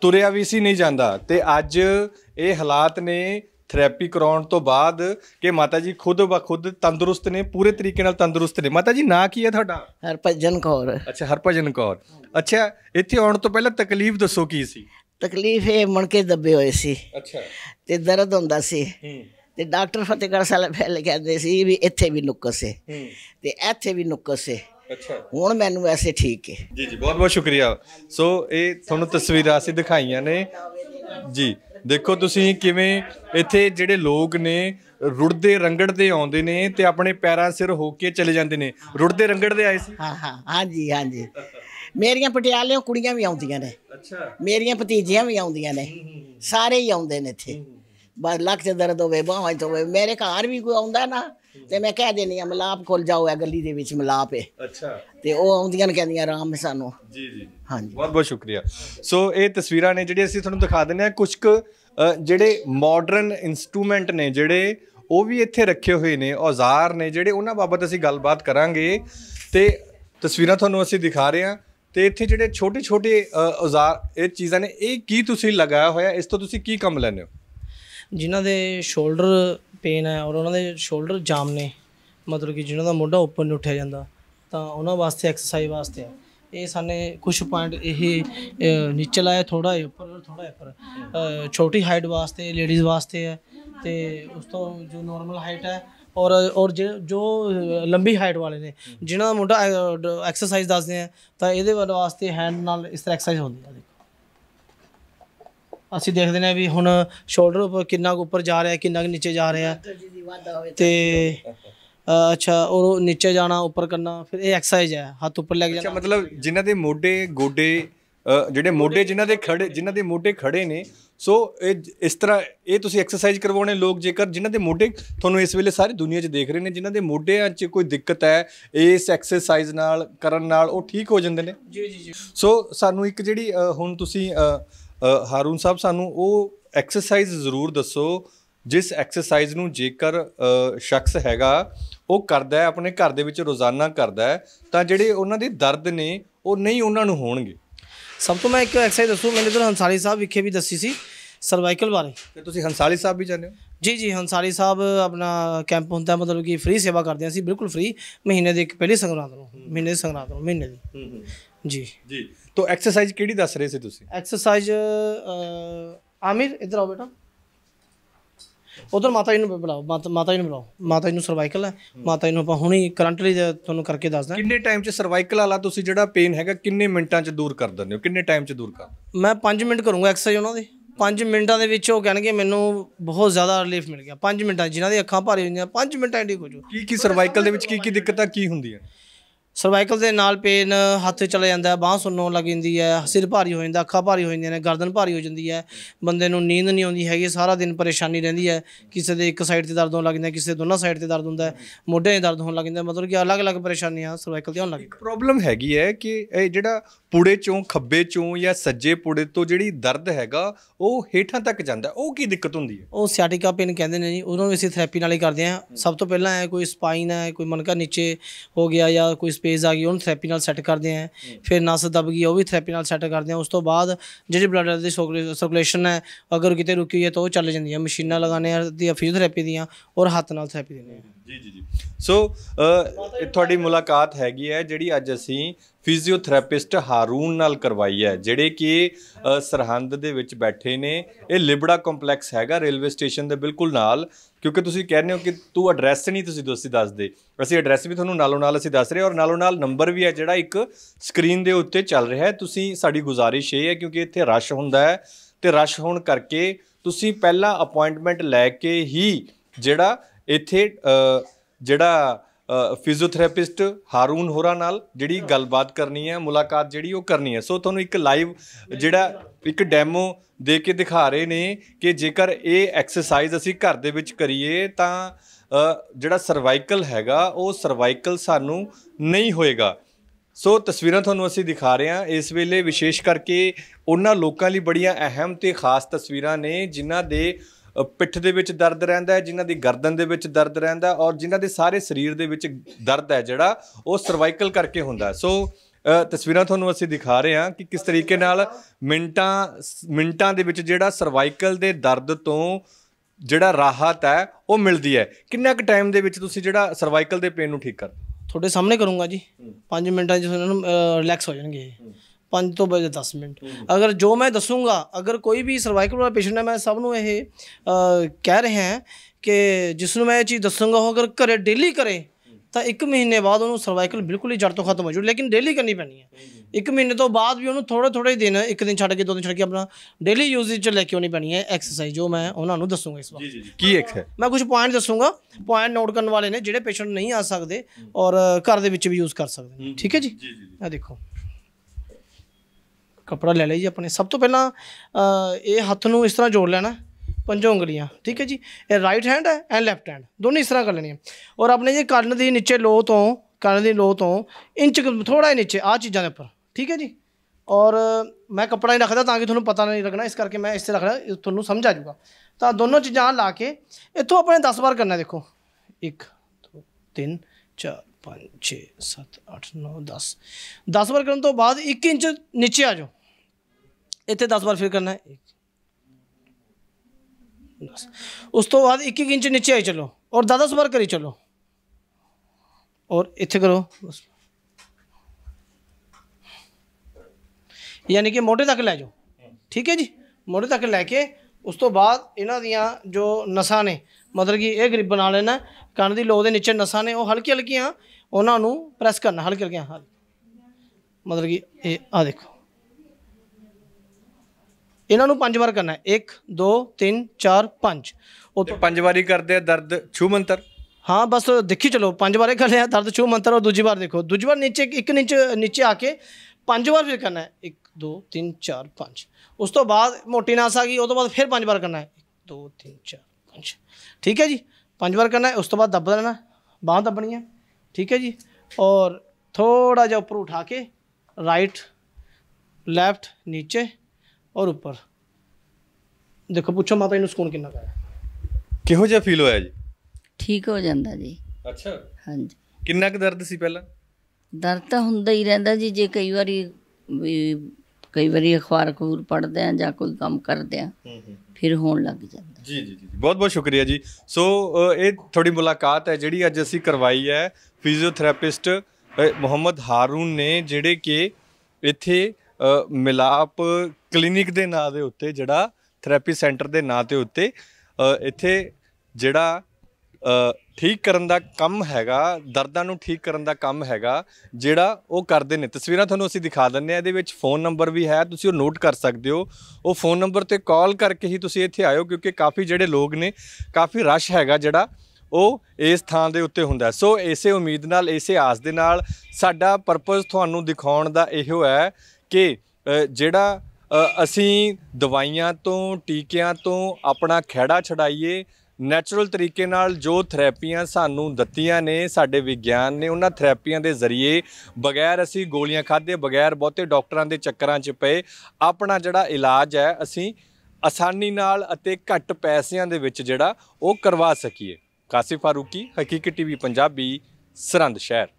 ਤੁਰਿਆ ਵੀ ਸੀ ਨਹੀਂ ਜਾਂਦਾ ਤੇ ਅੱਜ ਇਹ ਹਾਲਾਤ ਨੇ ਥੈਰੇਪੀ ਕਰਾਉਣ ਤੋਂ ਬਾਅਦ ਕਿ ਮਾਤਾ ਜੀ ਖੁਦ ਬ ਖੁਦ ਤੰਦਰੁਸਤ ਨੇ ਪੂਰੇ ਤਰੀਕੇ ਨਾਲ ਤੰਦਰੁਸਤ ਨੇ ਮਾਤਾ ਜੀ ਨਾਂ ਕੀ ਹੈ ਤੁਹਾਡਾ ਹਰਪਜਨ ਕੌਰ ਅੱਛਾ ਹਰਪਜਨ ਕੌਰ ਅੱਛਾ ਇੱਥੇ ਆਉਣ ਤੋਂ ਪਹਿਲਾਂ ਤਕਲੀਫ ਦੱਸੋ ਕੀ ਸੀ ਤਕਲੀਫ ਇਹ ਮਣਕੇ ਦੱਬੇ ਹੋਏ ਸੀ ਅੱਛਾ ਤੇ ਦਰਦ ਹੁੰਦਾ ਸੀ ਤੇ ਡਾਕਟਰ ਫਤਿਹਗੜ੍ਹ ਸਾਹਿਬ ਫੈਲ ਕਹਿੰਦੇ ਸੀ ਵੀ ਇੱਥੇ ਵੀ ਨੁਕਸ ਹੈ ਤੇ ਇੱਥੇ ਵੀ ਨੁਕਸ ਹੈ ਅੱਛਾ ਹੁਣ ਮੈਨੂੰ ਐਸੇ ਠੀਕ ਹੈ ਜੀ ਜੀ ਬਹੁਤ ਬਹੁਤ ਸ਼ੁਕਰੀਆ ਸੋ ਇਹ ਤੁਹਾਨੂੰ ਤਸਵੀਰਾਂ ਅਸੀਂ ਦਿਖਾਈਆਂ ਨੇ ਜੀ ਦੇਖੋ ਤੁਸੀਂ ਕਿਵੇਂ ਇੱਥੇ ਜਿਹੜੇ ਲੋਕ ਨੇ ਰੁੜਦੇ ਰੰਗੜਦੇ ਆਉਂਦੇ ਨੇ ਤੇ ਆਪਣੇ ਪੈਰਾਂ ਸਿਰ ਹੋ ਕੇ ਚਲੇ ਜਾਂਦੇ ਨੇ ਰੁੜਦੇ ਰੰਗੜਦੇ ਆਏ ਸੀ ਹਾਂ ਹਾਂ ਹਾਂਜੀ ਹਾਂਜੀ ਮੇਰੀਆਂ ਪਟਿਆਲਿਓਂ ਕੁੜੀਆਂ ਵੀ ਆਉਂਦੀਆਂ ਨੇ ਅੱਛਾ ਮੇਰੀਆਂ ਭਤੀਜੀਆਂ ਵੀ ਆਉਂਦੀਆਂ ਨੇ ਸਾਰੇ ਹੀ ਆਉਂਦੇ ਨੇ ਇੱਥੇ ਬਸ ਲੱਖ 'ਚ ਦਰਦ ਹੋਵੇ ਬਾਹਾਂ 'ਚ ਹੋਵੇ ਮੇਰੇ ਘਰ ਵੀ ਕੋਈ ਆਉਂਦਾ ਨਾ ਤੇ ਮੈਂ ਕਹਿ ਦੇਣੀ ਆ ਮਲਾਪ ਖੁੱਲ ਜਾਓ ਇਹ ਗੱਲੀ ਦੇ ਵਿੱਚ ਮਲਾਪ ਹੈ ਅੱਛਾ ਤੇ ਉਹ ਆਉਂਦੀਆਂ ਨੇ ਕਹਿੰਦੀਆਂ ਆਰਾਮ ਹੈ ਸਾਨੂੰ ਜੀ ਜੀ ਹਾਂਜੀ ਬਹੁਤ ਬਹੁਤ ਸ਼ੁਕਰੀਆ ਸੋ ਇਹ ਤਸਵੀਰਾਂ ਨੇ ਜਿਹੜੀਆਂ ਅਸੀਂ ਤੁਹਾਨੂੰ ਦਿਖਾ ਦਿੰਨੇ ਆ ਕੁਝ ਕੁ ਜਿਹੜੇ ਮਾਡਰਨ ਇਨਸਟਰੂਮੈਂਟ ਨੇ ਜਿਹੜੇ ਉਹ ਵੀ ਇੱਥੇ ਰੱਖੇ ਹੋਏ ਨੇ ਔਜ਼ਾਰ ਨੇ ਜਿਹੜੇ ਉਹਨਾਂ ਬਾਬਤ ਅਸੀਂ ਗੱਲਬਾਤ ਕਰਾਂਗੇ ਤੇ ਤਸਵੀਰਾਂ ਤੁਹਾਨੂੰ ਅਸੀਂ ਦਿਖਾ ਰਹੇ ਹਾਂ ਤੇ ਇੱਥੇ ਜਿਹੜੇ ਛੋਟੇ-ਛੋਟੇ ਔਜ਼ਾਰ ਇਹ ਚੀਜ਼ਾਂ ਨੇ ਇਹ ਕੀ ਤੁਸੀਂ ਲਗਾਇਆ ਹੋਇਆ ਇਸ ਤੋਂ ਤੁਸੀਂ ਕੀ ਕੰਮ ਲੈਣੇ ਹੋ ਜਿਨ੍ਹਾਂ ਦੇ ਸ਼ੋਲਡਰ ਪੇਨ ਹੈ ਔਰ ਉਹਨਾਂ ਦੇ ਸ਼ੋਲਡਰ ਜਾਮ ਨੇ ਮਤਲਬ ਕਿ ਜਿਨ੍ਹਾਂ ਦਾ ਮੋਢਾ ਉੱਪਰ ਨੂੰ ਉੱਠਿਆ ਜਾਂਦਾ ਤਾਂ ਉਹਨਾਂ ਵਾਸਤੇ ਐਕਸਰਸਾਈਜ਼ ਵਾਸਤੇ ਆ ਇਹ ਸਾਨੇ ਕੁਝ ਪੁਆਇੰਟ ਇਹ ਨੀਚੇ ਲਾਇਆ ਥੋੜਾ ਉੱਪਰ ਥੋੜਾ ਉੱਪਰ ਛੋਟੀ ਹਾਈਟ ਵਾਸਤੇ ਲੇਡੀਜ਼ ਵਾਸਤੇ ਹੈ ਤੇ ਉਸ ਤੋਂ ਜੋ ਨਾਰਮਲ ਹਾਈਟ ਹੈ ਔਰ ਔਰ ਜੋ ਲੰਬੀ ਹਾਈਟ ਵਾਲੇ ਨੇ ਜਿਨ੍ਹਾਂ ਦਾ ਮੋਢਾ ਐਕਸਰਸਾਈਜ਼ ਦੱਸਦੇ ਆ ਤਾਂ ਇਹਦੇ ਵਾਸਤੇ ਹੈਂਡ ਨਾਲ ਇਸ ਤਰ੍ਹਾਂ ਐਕਸਰਸਾਈਜ਼ ਹੁੰਦੀ ਆ ਦੇਖੋ ਅਸੀਂ ਦੇਖਦੇ ਨੇ ਵੀ ਹੁਣ ਸ਼ੋਲਡਰ ਉੱਪਰ ਕਿੰਨਾ ਉੱਪਰ ਜਾ ਰਿਹਾ ਕਿੰਨਾ ਨੀਚੇ ਜਾ ਰਿਹਾ ਤੇ ਅੱਛਾ ਉਹ ਨੀਚੇ ਜਾਣਾ ਉੱਪਰ ਕਰਨਾ ਫਿਰ ਇਹ ਐਕਸਰਸਾਈਜ਼ ਹੈ ਹੱਥ ਉੱਪਰ ਲੈ ਕੇ ਜਾਣਾ ਅੱਛਾ ਮਤਲਬ ਜਿਨ੍ਹਾਂ ਦੇ ਮੋਢੇ ਗੋਡੇ ਜਿਹੜੇ ਮੋਢੇ ਜਿਨ੍ਹਾਂ ਦੇ ਖੜੇ ਜਿਨ੍ਹਾਂ ਦੇ ਮੋਢੇ ਖੜੇ ਨੇ ਸੋ ਇਹ ਇਸ ਤਰ੍ਹਾਂ ਇਹ ਤੁਸੀਂ ਐਕਸਰਸਾਈਜ਼ ਕਰਵਾਉਣੇ ਲੋਕ ਜੇਕਰ ਜਿਨ੍ਹਾਂ ਦੇ ਮੋਢੇ ਤੁਹਾਨੂੰ ਇਸ ਵੇਲੇ ਸਾਰੀ ਦੁਨੀਆ 'ਚ ਦੇਖ ਰਹੇ ਨੇ ਜਿਨ੍ਹਾਂ ਦੇ ਮੋਢਿਆਂ 'ਚ ਕੋਈ ਦਿੱਕਤ ਹੈ ਇਸ ਐਕਸਰਸਾਈਜ਼ ਨਾਲ ਕਰਨ ਨਾਲ ਉਹ ਠੀਕ ਹੋ ਜਾਂਦੇ ਨੇ ਜੀ ਜੀ ਜੀ ਸੋ ਸਾਨੂੰ ਇੱਕ ਜਿਹੜੀ ਹੁਣ ਤੁਸੀਂ ਹਾਰੂਨ ਸਾਹਿਬ ਸਾਨੂੰ ਉਹ ਐਕਸਰਸਾਈਜ਼ ਜ਼ਰੂਰ ਦੱਸੋ ਜਿਸ ਐਕਸਰਸਾਈਜ਼ ਨੂੰ ਜੇਕਰ ਸ਼ਖਸ ਹੈਗਾ ਉਹ ਕਰਦਾ ਹੈ ਆਪਣੇ ਘਰ ਦੇ ਵਿੱਚ ਰੋਜ਼ਾਨਾ ਕਰਦਾ ਹੈ ਤਾਂ ਜਿਹੜੇ ਉਹਨਾਂ ਦੇ ਦਰਦ ਨੇ ਉਹ ਨਹੀਂ ਉਹਨਾਂ ਨੂੰ ਹੋਣਗੇ ਸਭ ਤੋਂ ਮੈਂ ਇੱਕ ਐਕਸਰਸਾਈਜ਼ ਦੱਸੂ ਮੈਨੇ ਤੁਹਾਨੂੰ ਹੰਸਾਲੀ ਸਾਹਿਬ ਵਿਖੇ ਵੀ ਦੱਸੀ ਸੀ ਸਰਵਾਈਕਲ ਬਾਰੇ ਤੇ ਤੁਸੀਂ ਹੰਸਾਲੀ ਸਾਹਿਬ ਵੀ ਜਾਣਦੇ ਹੋ ਜੀ ਜੀ ਹੰਸਾਲੀ ਸਾਹਿਬ ਆਪਣਾ ਕੈਂਪ ਹੁੰਦਾ ਮਤਲਬ ਕਿ ਫ੍ਰੀ ਸੇਵਾ ਕਰਦੇ ਅਸੀਂ ਬਿਲਕੁਲ ਫ੍ਰੀ ਮਹੀਨੇ ਦੇ ਇੱਕ ਪਹਿਲੇ ਸੰਗਰਾਂਦ ਨੂੰ ਮਹੀਨੇ ਦੇ ਸੰਗਰਾਂਦ ਨੂੰ ਮਹੀਨੇ ਦੀ ਜੀ ਜੀ ਤੋ ਐਕਸਰਸਾਈਜ਼ ਕਿਹੜੀ ਦੱਸ ਰਹੇ ਸੀ ਤੁਸੀਂ ਐਕਸਰਸਾਈਜ਼ ਆਮਿਰ ਇਧਰ ਆ ਬੇਟਾ ਉਧਰ ਮਾਤਾ ਜੀ ਨੂੰ ਬੁਲਾਓ ਮਾਤਾ ਜੀ ਨੂੰ ਬੁਲਾਓ ਮਾਤਾ ਜੀ ਨੂੰ ਸਰਵਾਈਕਲ ਹੈ ਮਾਤਾ ਜੀ ਨੂੰ ਆਪਾਂ ਹੁਣੀ ਕਰੰਟਲੀ ਤੁਹਾਨੂੰ ਕਰਕੇ ਦੱਸਦਾ ਕਿੰਨੇ ਟਾਈਮ 'ਚ ਸਰਵਾਈਕਲ ਵਾਲਾ ਤੁਸੀਂ ਜਿਹੜਾ ਪੇਨ ਹੈਗਾ ਕਿੰਨੇ ਮਿੰਟਾਂ 'ਚ ਦੂਰ ਕਰ ਦਿੰਦੇ ਹੋ ਕਿੰਨੇ ਟਾਈਮ 'ਚ ਦੂਰ ਕਰ ਮੈਂ 5 ਮਿੰਟ ਕਰੂੰਗਾ ਐਕਸਰਸਾਈਜ਼ ਉਹਨਾਂ ਦੀ 5 ਮਿੰਟਾਂ ਦੇ ਵਿੱਚ ਉਹ ਕਹਿਣਗੇ ਮੈਨੂੰ ਬਹੁਤ ਜ਼ਿਆਦਾ ਰਿਲੀਫ ਮਿਲ ਗਿਆ 5 ਮਿੰਟਾਂ ਜਿਨ੍ਹਾਂ ਦੀ ਅੱਖਾਂ ਭਾਰੀ ਹੋਈਆਂ 5 ਮਿੰਟਾਂ ਠੀਕ ਹੋ ਜੂ ਕੀ ਕੀ ਸਰਵਾਈਕਲ ਦੇ ਵਿੱਚ ਕੀ ਕੀ ਦਿੱਕਤਾਂ ਕੀ ਹੁੰਦੀਆਂ ਸਰਵਾਈਕਲ ਦੇ ਨਾਲ ਪੇਨ ਹੱਥ ਚਲਾ ਜਾਂਦਾ ਬਾਹ ਸੁਣਨ ਲੱਗ ਜਾਂਦੀ ਹੈ ਸਿਰ ਭਾਰੀ ਹੋ ਜਾਂਦਾ ਅੱਖਾਂ ਭਾਰੀ ਹੋ ਜਾਂਦੀਆਂ ਨੇ ਗਰਦਨ ਭਾਰੀ ਹੋ ਜਾਂਦੀ ਹੈ ਬੰਦੇ ਨੂੰ ਨੀਂਦ ਨਹੀਂ ਆਉਂਦੀ ਹੈਗੀ ਸਾਰਾ ਦਿਨ ਪਰੇਸ਼ਾਨੀ ਰਹਿੰਦੀ ਹੈ ਕਿਸੇ ਦੇ ਇੱਕ ਸਾਈਡ ਤੇ ਦਰਦ ਹੋਣ ਲੱਗ ਜਾਂਦਾ ਕਿਸੇ ਦੋਨਾਂ ਸਾਈਡ ਤੇ ਦਰਦ ਹੁੰਦਾ ਮੋਢਿਆਂ 'ਚ ਦਰਦ ਹੋਣ ਲੱਗ ਜਾਂਦਾ ਮਤਲਬ ਕਿ ਅਲੱਗ-ਅਲੱਗ ਪਰੇਸ਼ਾਨੀਆਂ ਸਰਵਾਈਕਲ ਦੀਆਂ ਹੋਣ ਲੱਗ ਪ੍ਰੋਬਲਮ ਹੈਗੀ ਹੈ ਕਿ ਇਹ ਜਿਹੜਾ ਪੂੜੇ ਚੋਂ ਖੱਬੇ ਚੋਂ ਜਾਂ ਸੱਜੇ ਪੂੜੇ ਤੋਂ ਜਿਹੜੀ ਦਰਦ ਹੈਗਾ ਉਹ ਹੇਠਾਂ ਤੱਕ ਜਾਂਦਾ ਉਹ ਕੀ ਦਿੱਕਤ ਹੁੰਦੀ ਹੈ ਉਹ ਸਿਆਟਿਕਾ ਪੇਨ ਕਹਿੰਦੇ ਨੇ ਜੀ ਉਹਨਾਂ ਨੂੰ ਅਸੀਂ ਥੈਰੇਪੀ ਨਾਲ ਹੀ ਕਰਦੇ ਆ ਸਭ ਤੋਂ ਪਹਿਲਾਂ ਹੈ ਕੋਈ ਸਪਾਈਨ ਹੈ ਕੋਈ ਮਨਕਾ ਨੀਚੇ ਹੋ ਗਿਆ ਜਾਂ ਕੋਈ ਸਪੇਸ ਆ ਗਈ ਉਹਨੂੰ ਥੈਰੇਪੀ ਨਾਲ ਸੈੱਟ ਕਰਦੇ ਆ ਫਿਰ ਨਸ ਦਬ ਗਈ ਉਹ ਵੀ ਥੈਰੇਪੀ ਨਾਲ ਸੈੱਟ ਕਰਦੇ ਆ ਉਸ ਤੋਂ ਬਾਅਦ ਜਿਹੜੀ ਬਲੱਡ ਦੀ ਸਰਕੂਲੇਸ਼ਨ ਹੈ ਅਗਰ ਕਿਤੇ ਰੁਕੀ ਹੋਈ ਹੈ ਤਾਂ ਉਹ ਚੱਲ ਜਾਂਦੀ ਹੈ ਮਸ਼ੀਨਾਂ ਲਗਾਣੇ ਆ ਦੀ ਫਿਜ਼ੀਓਥੈਰੇਪੀ ਦੀਆਂ ਔਰ ਹੱਥ ਨਾਲ ਥੈਰੇਪੀ ਦਿੰਦੇ ਆ ਜੀ ਜੀ ਜੀ ਸੋ ਤੁਹਾਡੀ ਮੁਲਾਕਾਤ ਹੈਗੀ ਹੈ ਜਿਹੜੀ ਅੱਜ ਅਸੀਂ ਫਿਜ਼ੀਓਥੈਰੇਪਿਸਟ ਹਾਰੂਨ ਨਾਲ ਕਰਵਾਈ ਹੈ ਜਿਹੜੇ ਕਿ ਸਰਹੰਦ ਦੇ ਵਿੱਚ ਬੈਠੇ ਨੇ ਇਹ ਲਿਬੜਾ ਕੰਪਲੈਕਸ ਹੈਗਾ ਰੇਲਵੇ ਸਟੇਸ਼ਨ ਦੇ ਬਿਲਕੁਲ ਨਾਲ ਕਿਉਂਕਿ ਤੁਸੀਂ ਕਹਿੰਦੇ ਹੋ ਕਿ ਤੂੰ ਐਡਰੈਸ ਨਹੀਂ ਤੁਸੀਂ ਦੋਸਤੀ ਦੇ ਅਸੀਂ ਐਡਰੈਸ ਵੀ ਤੁਹਾਨੂੰ ਨਾਲੋਂ ਨਾਲ ਅਸੀਂ ਦੱਸ ਰਹੇ ਔਰ ਨਾਲੋਂ ਨਾਲ ਨੰਬਰ ਵੀ ਹੈ ਜਿਹੜਾ ਇੱਕ ਸਕਰੀਨ ਦੇ ਉੱਤੇ ਚੱਲ ਰਿਹਾ ਹੈ ਤੁਸੀਂ ਸਾਡੀ ਗੁਜ਼ਾਰਿਸ਼ ਇਹ ਹੈ ਕਿਉਂਕਿ ਇੱਥੇ ਰਸ਼ ਹੁੰਦਾ ਹੈ ਤੇ ਰਸ਼ ਹੋਣ ਕਰਕੇ ਤੁਸੀਂ ਪਹਿਲਾਂ ਅਪਾਇੰਟਮੈਂਟ ਲੈ ਕੇ ਹੀ ਜਿਹੜਾ ਇੱਥੇ ਜਿਹੜਾ ਫਿਜ਼ੀਓਥੈਰੇਪਿਸਟ ਹਾਰੂਨ ਹੋਰਾ ਨਾਲ ਜਿਹੜੀ ਗੱਲਬਾਤ ਕਰਨੀ ਹੈ ਮੁਲਾਕਾਤ ਜਿਹੜੀ ਉਹ ਕਰਨੀ ਹੈ ਸੋ ਤੁਹਾਨੂੰ ਇੱਕ ਲਾਈਵ ਜਿਹੜਾ ਇੱਕ ਡੈਮੋ ਦੇ ਕੇ ਦਿਖਾ ਰਹੇ ਨੇ ਕਿ ਜੇਕਰ ਇਹ ਐਕਸਰਸਾਈਜ਼ ਅਸੀਂ ਘਰ ਦੇ ਵਿੱਚ ਕਰੀਏ ਤਾਂ ਜਿਹੜਾ ਸਰਵਾਈਕਲ ਹੈਗਾ ਉਹ ਸਰਵਾਈਕਲ ਸਾਨੂੰ ਨਹੀਂ ਹੋਏਗਾ ਸੋ ਤਸਵੀਰਾਂ ਤੁਹਾਨੂੰ ਅਸੀਂ ਦਿਖਾ ਰਹੇ ਹਾਂ ਇਸ ਵੇਲੇ ਵਿਸ਼ੇਸ਼ ਕਰਕੇ ਉਹਨਾਂ ਲੋਕਾਂ ਲਈ ਬੜੀਆਂ ਅਹਿਮ ਤੇ ਖਾਸ ਤਸਵੀਰਾਂ ਨੇ ਜਿਨ੍ਹਾਂ ਦੇ ਪਿੱਠ ਦੇ ਵਿੱਚ ਦਰਦ ਰਹਿੰਦਾ ਹੈ ਜਿਨ੍ਹਾਂ ਦੀ ਗਰਦਨ ਦੇ ਵਿੱਚ ਦਰਦ ਰਹਿੰਦਾ ਔਰ ਜਿਨ੍ਹਾਂ ਦੇ ਸਾਰੇ ਸਰੀਰ ਦੇ ਵਿੱਚ ਦਰਦ ਹੈ ਜਿਹੜਾ ਉਹ ਸਰਵਾਈਕਲ ਕਰਕੇ ਹੁੰਦਾ ਸੋ ਤਸਵੀਰਾਂ ਤੁਹਾਨੂੰ ਅਸੀਂ ਦਿਖਾ ਰਹੇ ਹਾਂ ਕਿ ਕਿਸ ਤਰੀਕੇ ਨਾਲ ਮਿੰਟਾਂ ਮਿੰਟਾਂ ਦੇ ਵਿੱਚ ਜਿਹੜਾ ਸਰਵਾਈਕਲ ਦੇ ਦਰਦ ਤੋਂ ਜਿਹੜਾ ਰਾਹਤ ਹੈ ਉਹ ਮਿਲਦੀ ਹੈ ਕਿੰਨਾ ਕੁ ਟਾਈਮ ਦੇ ਵਿੱਚ ਤੁਸੀਂ ਜਿਹੜਾ ਸਰਵਾਈਕਲ ਦੇ ਪੇਨ ਨੂੰ ਠੀਕ ਕਰ ਤੁਹਾਡੇ ਸਾਹਮਣੇ ਕਰੂੰਗਾ ਜੀ 5 ਮਿੰਟਾਂ ਜਿਸ ਉਹਨਾਂ ਨੂੰ ਰਿਲੈਕਸ ਹੋ ਜਾਣਗੇ 5 ਤੋਂ ਬਜੇ 10 ਮਿੰਟ ਅਗਰ ਜੋ ਮੈਂ ਦੱਸੂਗਾ ਅਗਰ ਕੋਈ ਵੀ ਸਰਵਾਈਕਲ ਵਾਲਾ ਪੇਸ਼ੈਂਟ ਹੈ ਮੈਂ ਸਭ ਨੂੰ ਇਹ ਕਹਿ ਰਿਹਾ ਹਾਂ ਕਿ ਜਿਸ ਨੂੰ ਮੈਂ ਇਹ ਚੀਜ਼ ਦੱਸੂਗਾ ਉਹ ਅਗਰ ਘਰੇ ਡੇਲੀ ਕਰੇ ਤਾਂ 1 ਮਹੀਨੇ ਬਾਅਦ ਉਹਨੂੰ ਸਰਵਾਈਕਲ ਬਿਲਕੁਲ ਹੀ ਜੜ ਤੋਂ ਖਤਮ ਹੋ ਜੂ ਲੇਕਿਨ ਡੇਲੀ ਕਰਨੀ ਪੈਣੀ ਹੈ 1 ਮਹੀਨੇ ਤੋਂ ਬਾਅਦ ਵੀ ਉਹਨੂੰ ਥੋੜੇ ਥੋੜੇ ਦਿਨ ਇੱਕ ਦਿਨ ਛੱਡ ਕੇ ਦੋ ਦਿਨ ਛੱਡ ਕੇ ਆਪਣਾ ਡੇਲੀ ਯੂਜ਼ੇਜ ਚ ਲੈ ਕੇ ਆਉਣੀ ਪੈਣੀ ਹੈ ਐਕਸਰਸਾਈਜ਼ ਜੋ ਮੈਂ ਉਹਨਾਂ ਨੂੰ ਦੱਸੂਗਾ ਇਸ ਵਾਰ ਕੀ ਇੱਕ ਹੈ ਮੈਂ ਕੁਝ ਪੁਆਇੰਟ ਦੱਸੂਗਾ ਪੁਆਇੰਟ ਨੋਟ ਕਰਨ ਵਾਲੇ ਨੇ ਜਿਹੜੇ ਪੇਸ਼ੈਂਟ ਨਹੀਂ ਆ ਸਕਦੇ ਔਰ ਘਰ ਦੇ ਵਿੱਚ ਵੀ ਯੂਜ਼ ਕਰ ਸਕਦੇ ਠੀਕ ਹੈ ਜੀ ਆ ਦੇਖੋ ਕਪੜਾ ਲੈ ਲਿਆ ਜੀ ਆਪਣੇ ਸਭ ਤੋਂ ਪਹਿਲਾਂ ਇਹ ਹੱਥ ਨੂੰ ਇਸ ਤਰ੍ਹਾਂ ਜੋੜ ਲੈਣਾ ਪੰਜੋ ਉਂਗਲੀਆਂ ਠੀਕ ਹੈ ਜੀ ਇਹ ਰਾਈਟ ਹੈਂਡ ਹੈ ਐਂਡ ਲੈਫਟ ਹੈਂਡ ਦੋਨੇ ਇਸ ਤਰ੍ਹਾਂ ਕਰ ਲੈਣੀਆਂ ਔਰ ਆਪਣੇ ਜੀ ਕੰਨ ਦੇ ਨੀਚੇ ਲੋ ਤੋਂ ਕੰਨ ਦੇ ਲੋ ਤੋਂ ਇੰਚ ਥੋੜਾ ਹੀ ਨੀਚੇ ਆ ਚੀਜ਼ਾਂ ਦੇ ਉੱਪਰ ਠੀਕ ਹੈ ਜੀ ਔਰ ਮੈਂ ਕਪੜਾ ਹੀ ਰੱਖਦਾ ਤਾਂ ਕਿ ਤੁਹਾਨੂੰ ਪਤਾ ਨਹੀਂ ਲੱਗਣਾ ਇਸ ਕਰਕੇ ਮੈਂ ਇਸ ਰੱਖਦਾ ਤੁਹਾਨੂੰ ਸਮਝ ਆ ਜਾਊਗਾ ਤਾਂ ਦੋਨੋਂ ਚੀਜ਼ਾਂ ਲਾ ਕੇ ਇੱਥੋਂ ਆਪਣੇ 10 ਵਾਰ ਕਰਨਾ ਦੇਖੋ 1 2 3 4 पाँच छे सत अठ नौ दस दस बार करने तो बाद एक इंच नीचे आ जाओ इतने दस बार फिर करना है उस तो बाद एक इंच नीचे आई चलो और दस बार करी चलो और इतने करो यानी कि मोटे तक लै जाओ हम्म। ठीक है जी मोटे तक लैके उस तो बाद इन्ह दो नसा ने ਮਤਲਬ ਕਿ ਇਹ ਗਰੀਬ ਬਣਾ ਲੈਣਾ ਕੰਨ ਦੀ ਲੋ ਦੇ ਨੀਚੇ ਨਸਾਂ ਨੇ ਉਹ ਹਲਕੀ ਹਲਕੀਆਂ ਉਹਨਾਂ ਨੂੰ ਪ੍ਰੈਸ ਕਰਨਾ ਹਲਕੀ ਹਲਕੀਆਂ ਹਾਂ ਮਤਲਬ ਕਿ ਇਹ ਆ ਦੇਖੋ ਇਹਨਾਂ ਨੂੰ ਪੰਜ ਵਾਰ ਕਰਨਾ 1 2 3 4 5 ਉਹ ਪੰਜ ਵਾਰੀ ਕਰਦੇ ਆ ਦਰਦ ਛੂ ਮੰਤਰ ਹਾਂ ਬਸ ਦੇਖੀ ਚਲੋ ਪੰਜ ਵਾਰੇ ਕਰ ਲਿਆ ਦਰਦ ਛੂ ਮੰਤਰ ਉਹ ਦੂਜੀ ਵਾਰ ਦੇਖੋ ਦੂਜੀ ਵਾਰ ਨੀਚੇ ਇੱਕ ਇੰਚ ਨੀਚੇ ਆ ਕੇ ਪੰਜ ਵਾਰ ਫਿਰ ਕਰਨਾ ਹੈ 1 2 3 4 5 ਉਸ ਤੋਂ ਬਾਅਦ ਮੋਟੀ ਨਾਸ ਆ ਗਈ ਉਹ ਤੋਂ ਬਾਅਦ ਫਿਰ ਪੰਜ ਵਾਰ ਕਰਨਾ ਹੈ 1 2 3 4 ਇੰਚ ਠੀਕ ਹੈ ਜੀ ਪੰਜ ਵਾਰ ਕਰਨਾ ਹੈ ਉਸ ਤੋਂ ਬਾਅਦ ਦੱਬ ਲੈਣਾ ਬਾਹ ਦੱਬਣੀ ਹੈ ਠੀਕ ਹੈ ਜੀ ਔਰ ਥੋੜਾ ਜਿਹਾ ਉੱਪਰ ਉਠਾ ਕੇ ਰਾਈਟ ਲੈਫਟ نیچے ਔਰ ਉੱਪਰ ਦੇਖੋ ਪੁੱਛੋ ਮਾਤਾ ਇਹਨੂੰ ਸਕੂਨ ਕਿੰਨਾ ਕਰਿਆ ਕਿਹੋ ਜਿਹਾ ਫੀਲ ਹੋਇਆ ਜੀ ਠੀਕ ਹੋ ਜਾਂਦਾ ਜੀ ਅੱਛਾ ਹਾਂਜੀ ਕਿੰਨਾ ਕੁ ਦਰਦ ਸੀ ਪਹਿਲਾਂ ਦਰਦ ਤਾਂ ਹੁੰਦਾ ਹੀ ਰਹਿੰਦਾ ਜੀ ਜੇ ਕਈ ਵਾਰੀ ਕਈ ਵਾਰੀ ਅਖਬਾਰ ਖਬੂਰ ਪੜਦੇ ਆ ਜਾਂ ਕੋਈ ਕੰਮ ਕਰਦੇ ਆ ਫਿਰ ਹੋਣ ਲੱਗ ਜਾਂਦਾ ਜੀ ਜੀ ਜੀ ਬਹੁਤ ਬਹੁਤ ਸ਼ੁਕਰੀਆ ਜੀ ਸੋ ਇਹ ਤੁਹਾਡੀ ਮੁਲਾਕਾਤ ਹੈ ਜਿਹੜੀ ਅੱਜ ਅਸੀਂ ਕਰਵਾਈ ਹੈ ਫਿਜ਼ੀਓਥੈਰੇਪਿਸਟ ਮੁਹੰਮਦ ਹਾਰੂਨ ਨੇ ਜਿਹੜੇ ਕਿ ਇੱਥੇ ਮਿਲਾਪ ਕਲੀਨਿਕ ਦੇ ਨਾਂ ਦੇ ਉੱਤੇ ਜਿਹੜਾ ਥੈਰੇਪੀ ਸੈਂਟਰ ਦੇ ਨਾਂ ਤੇ ਉੱਤੇ ਇੱਥੇ ਜਿਹੜਾ ਠੀਕ ਕਰਨ ਦਾ ਕੰਮ ਹੈਗਾ ਦਰਦਾਂ ਨੂੰ ਠੀਕ ਕਰਨ ਦਾ ਕੰਮ ਹੈਗਾ ਜਿਹੜਾ ਉਹ ਕਰਦੇ ਨੇ ਤਸਵੀਰਾਂ ਤੁਹਾਨੂੰ ਅਸੀਂ ਦਿਖਾ ਦਿੰਨੇ ਆ ਇਹਦੇ ਵਿੱਚ ਫੋਨ ਨੰਬਰ ਵੀ ਹੈ ਤੁਸੀਂ ਉਹ ਨੋਟ ਕਰ ਸਕਦੇ ਹੋ ਉਹ ਫੋਨ ਨੰਬਰ ਤੇ ਕਾਲ ਕਰਕੇ ਹੀ ਤੁਸੀਂ ਇੱਥੇ ਆਇਓ ਕਿਉਂਕਿ ਕਾਫੀ ਜਿਹੜੇ ਲੋਕ ਨੇ ਕਾਫੀ ਰਸ਼ ਹੈਗਾ ਜਿਹੜਾ ਉਹ ਇਸ ਥਾਂ ਦੇ ਉੱਤੇ ਹੁੰਦਾ ਸੋ ਇਸੇ ਉਮੀਦ ਨਾਲ ਇਸੇ ਆਸ ਦੇ ਨਾਲ ਸਾਡਾ ਪਰਪਸ ਤੁਹਾਨੂੰ ਦਿਖਾਉਣ ਦਾ ਇਹੋ ਹੈ ਕਿ ਜਿਹੜਾ ਅਸੀਂ ਦਵਾਈਆਂ ਤੋਂ ਟੀਕਿਆਂ ਤੋਂ ਆਪਣਾ ਖਿਹੜਾ ਛਡਾਈਏ ਨੈਚੁਰਲ ਤਰੀਕੇ ਨਾਲ ਜੋ ਥੈਰੇਪੀਆਂ ਸਾਨੂੰ ਦਿੱਤੀਆਂ ਨੇ ਸਾਡੇ ਵਿਗਿਆਨ ਨੇ ਉਹਨਾਂ ਥੈਰੇਪੀਆਂ ਦੇ ਜ਼ਰੀਏ ਬਗੈਰ ਅਸੀਂ ਗੋਲੀਆਂ ਖਾਦੇ ਬਗੈਰ ਬਹੁਤੇ ਡਾਕਟਰਾਂ ਦੇ ਚੱਕਰਾਂ 'ਚ ਪਏ ਆਪਣਾ ਜਿਹੜਾ ਇਲਾਜ ਹੈ ਅਸੀਂ ਆਸਾਨੀ ਨਾਲ ਅਤੇ ਘੱਟ ਪੈਸਿਆਂ ਦੇ ਵਿੱਚ ਜਿਹੜਾ ਉਹ ਕਰਵਾ ਸਕੀਏ ਕਾਸਿਫ ਫਾਰੂਕੀ ਹਕੀਕਤ ਟੀਵੀ ਪੰਜਾਬੀ ਸਰੰਦ ਸ਼ਹਿਰ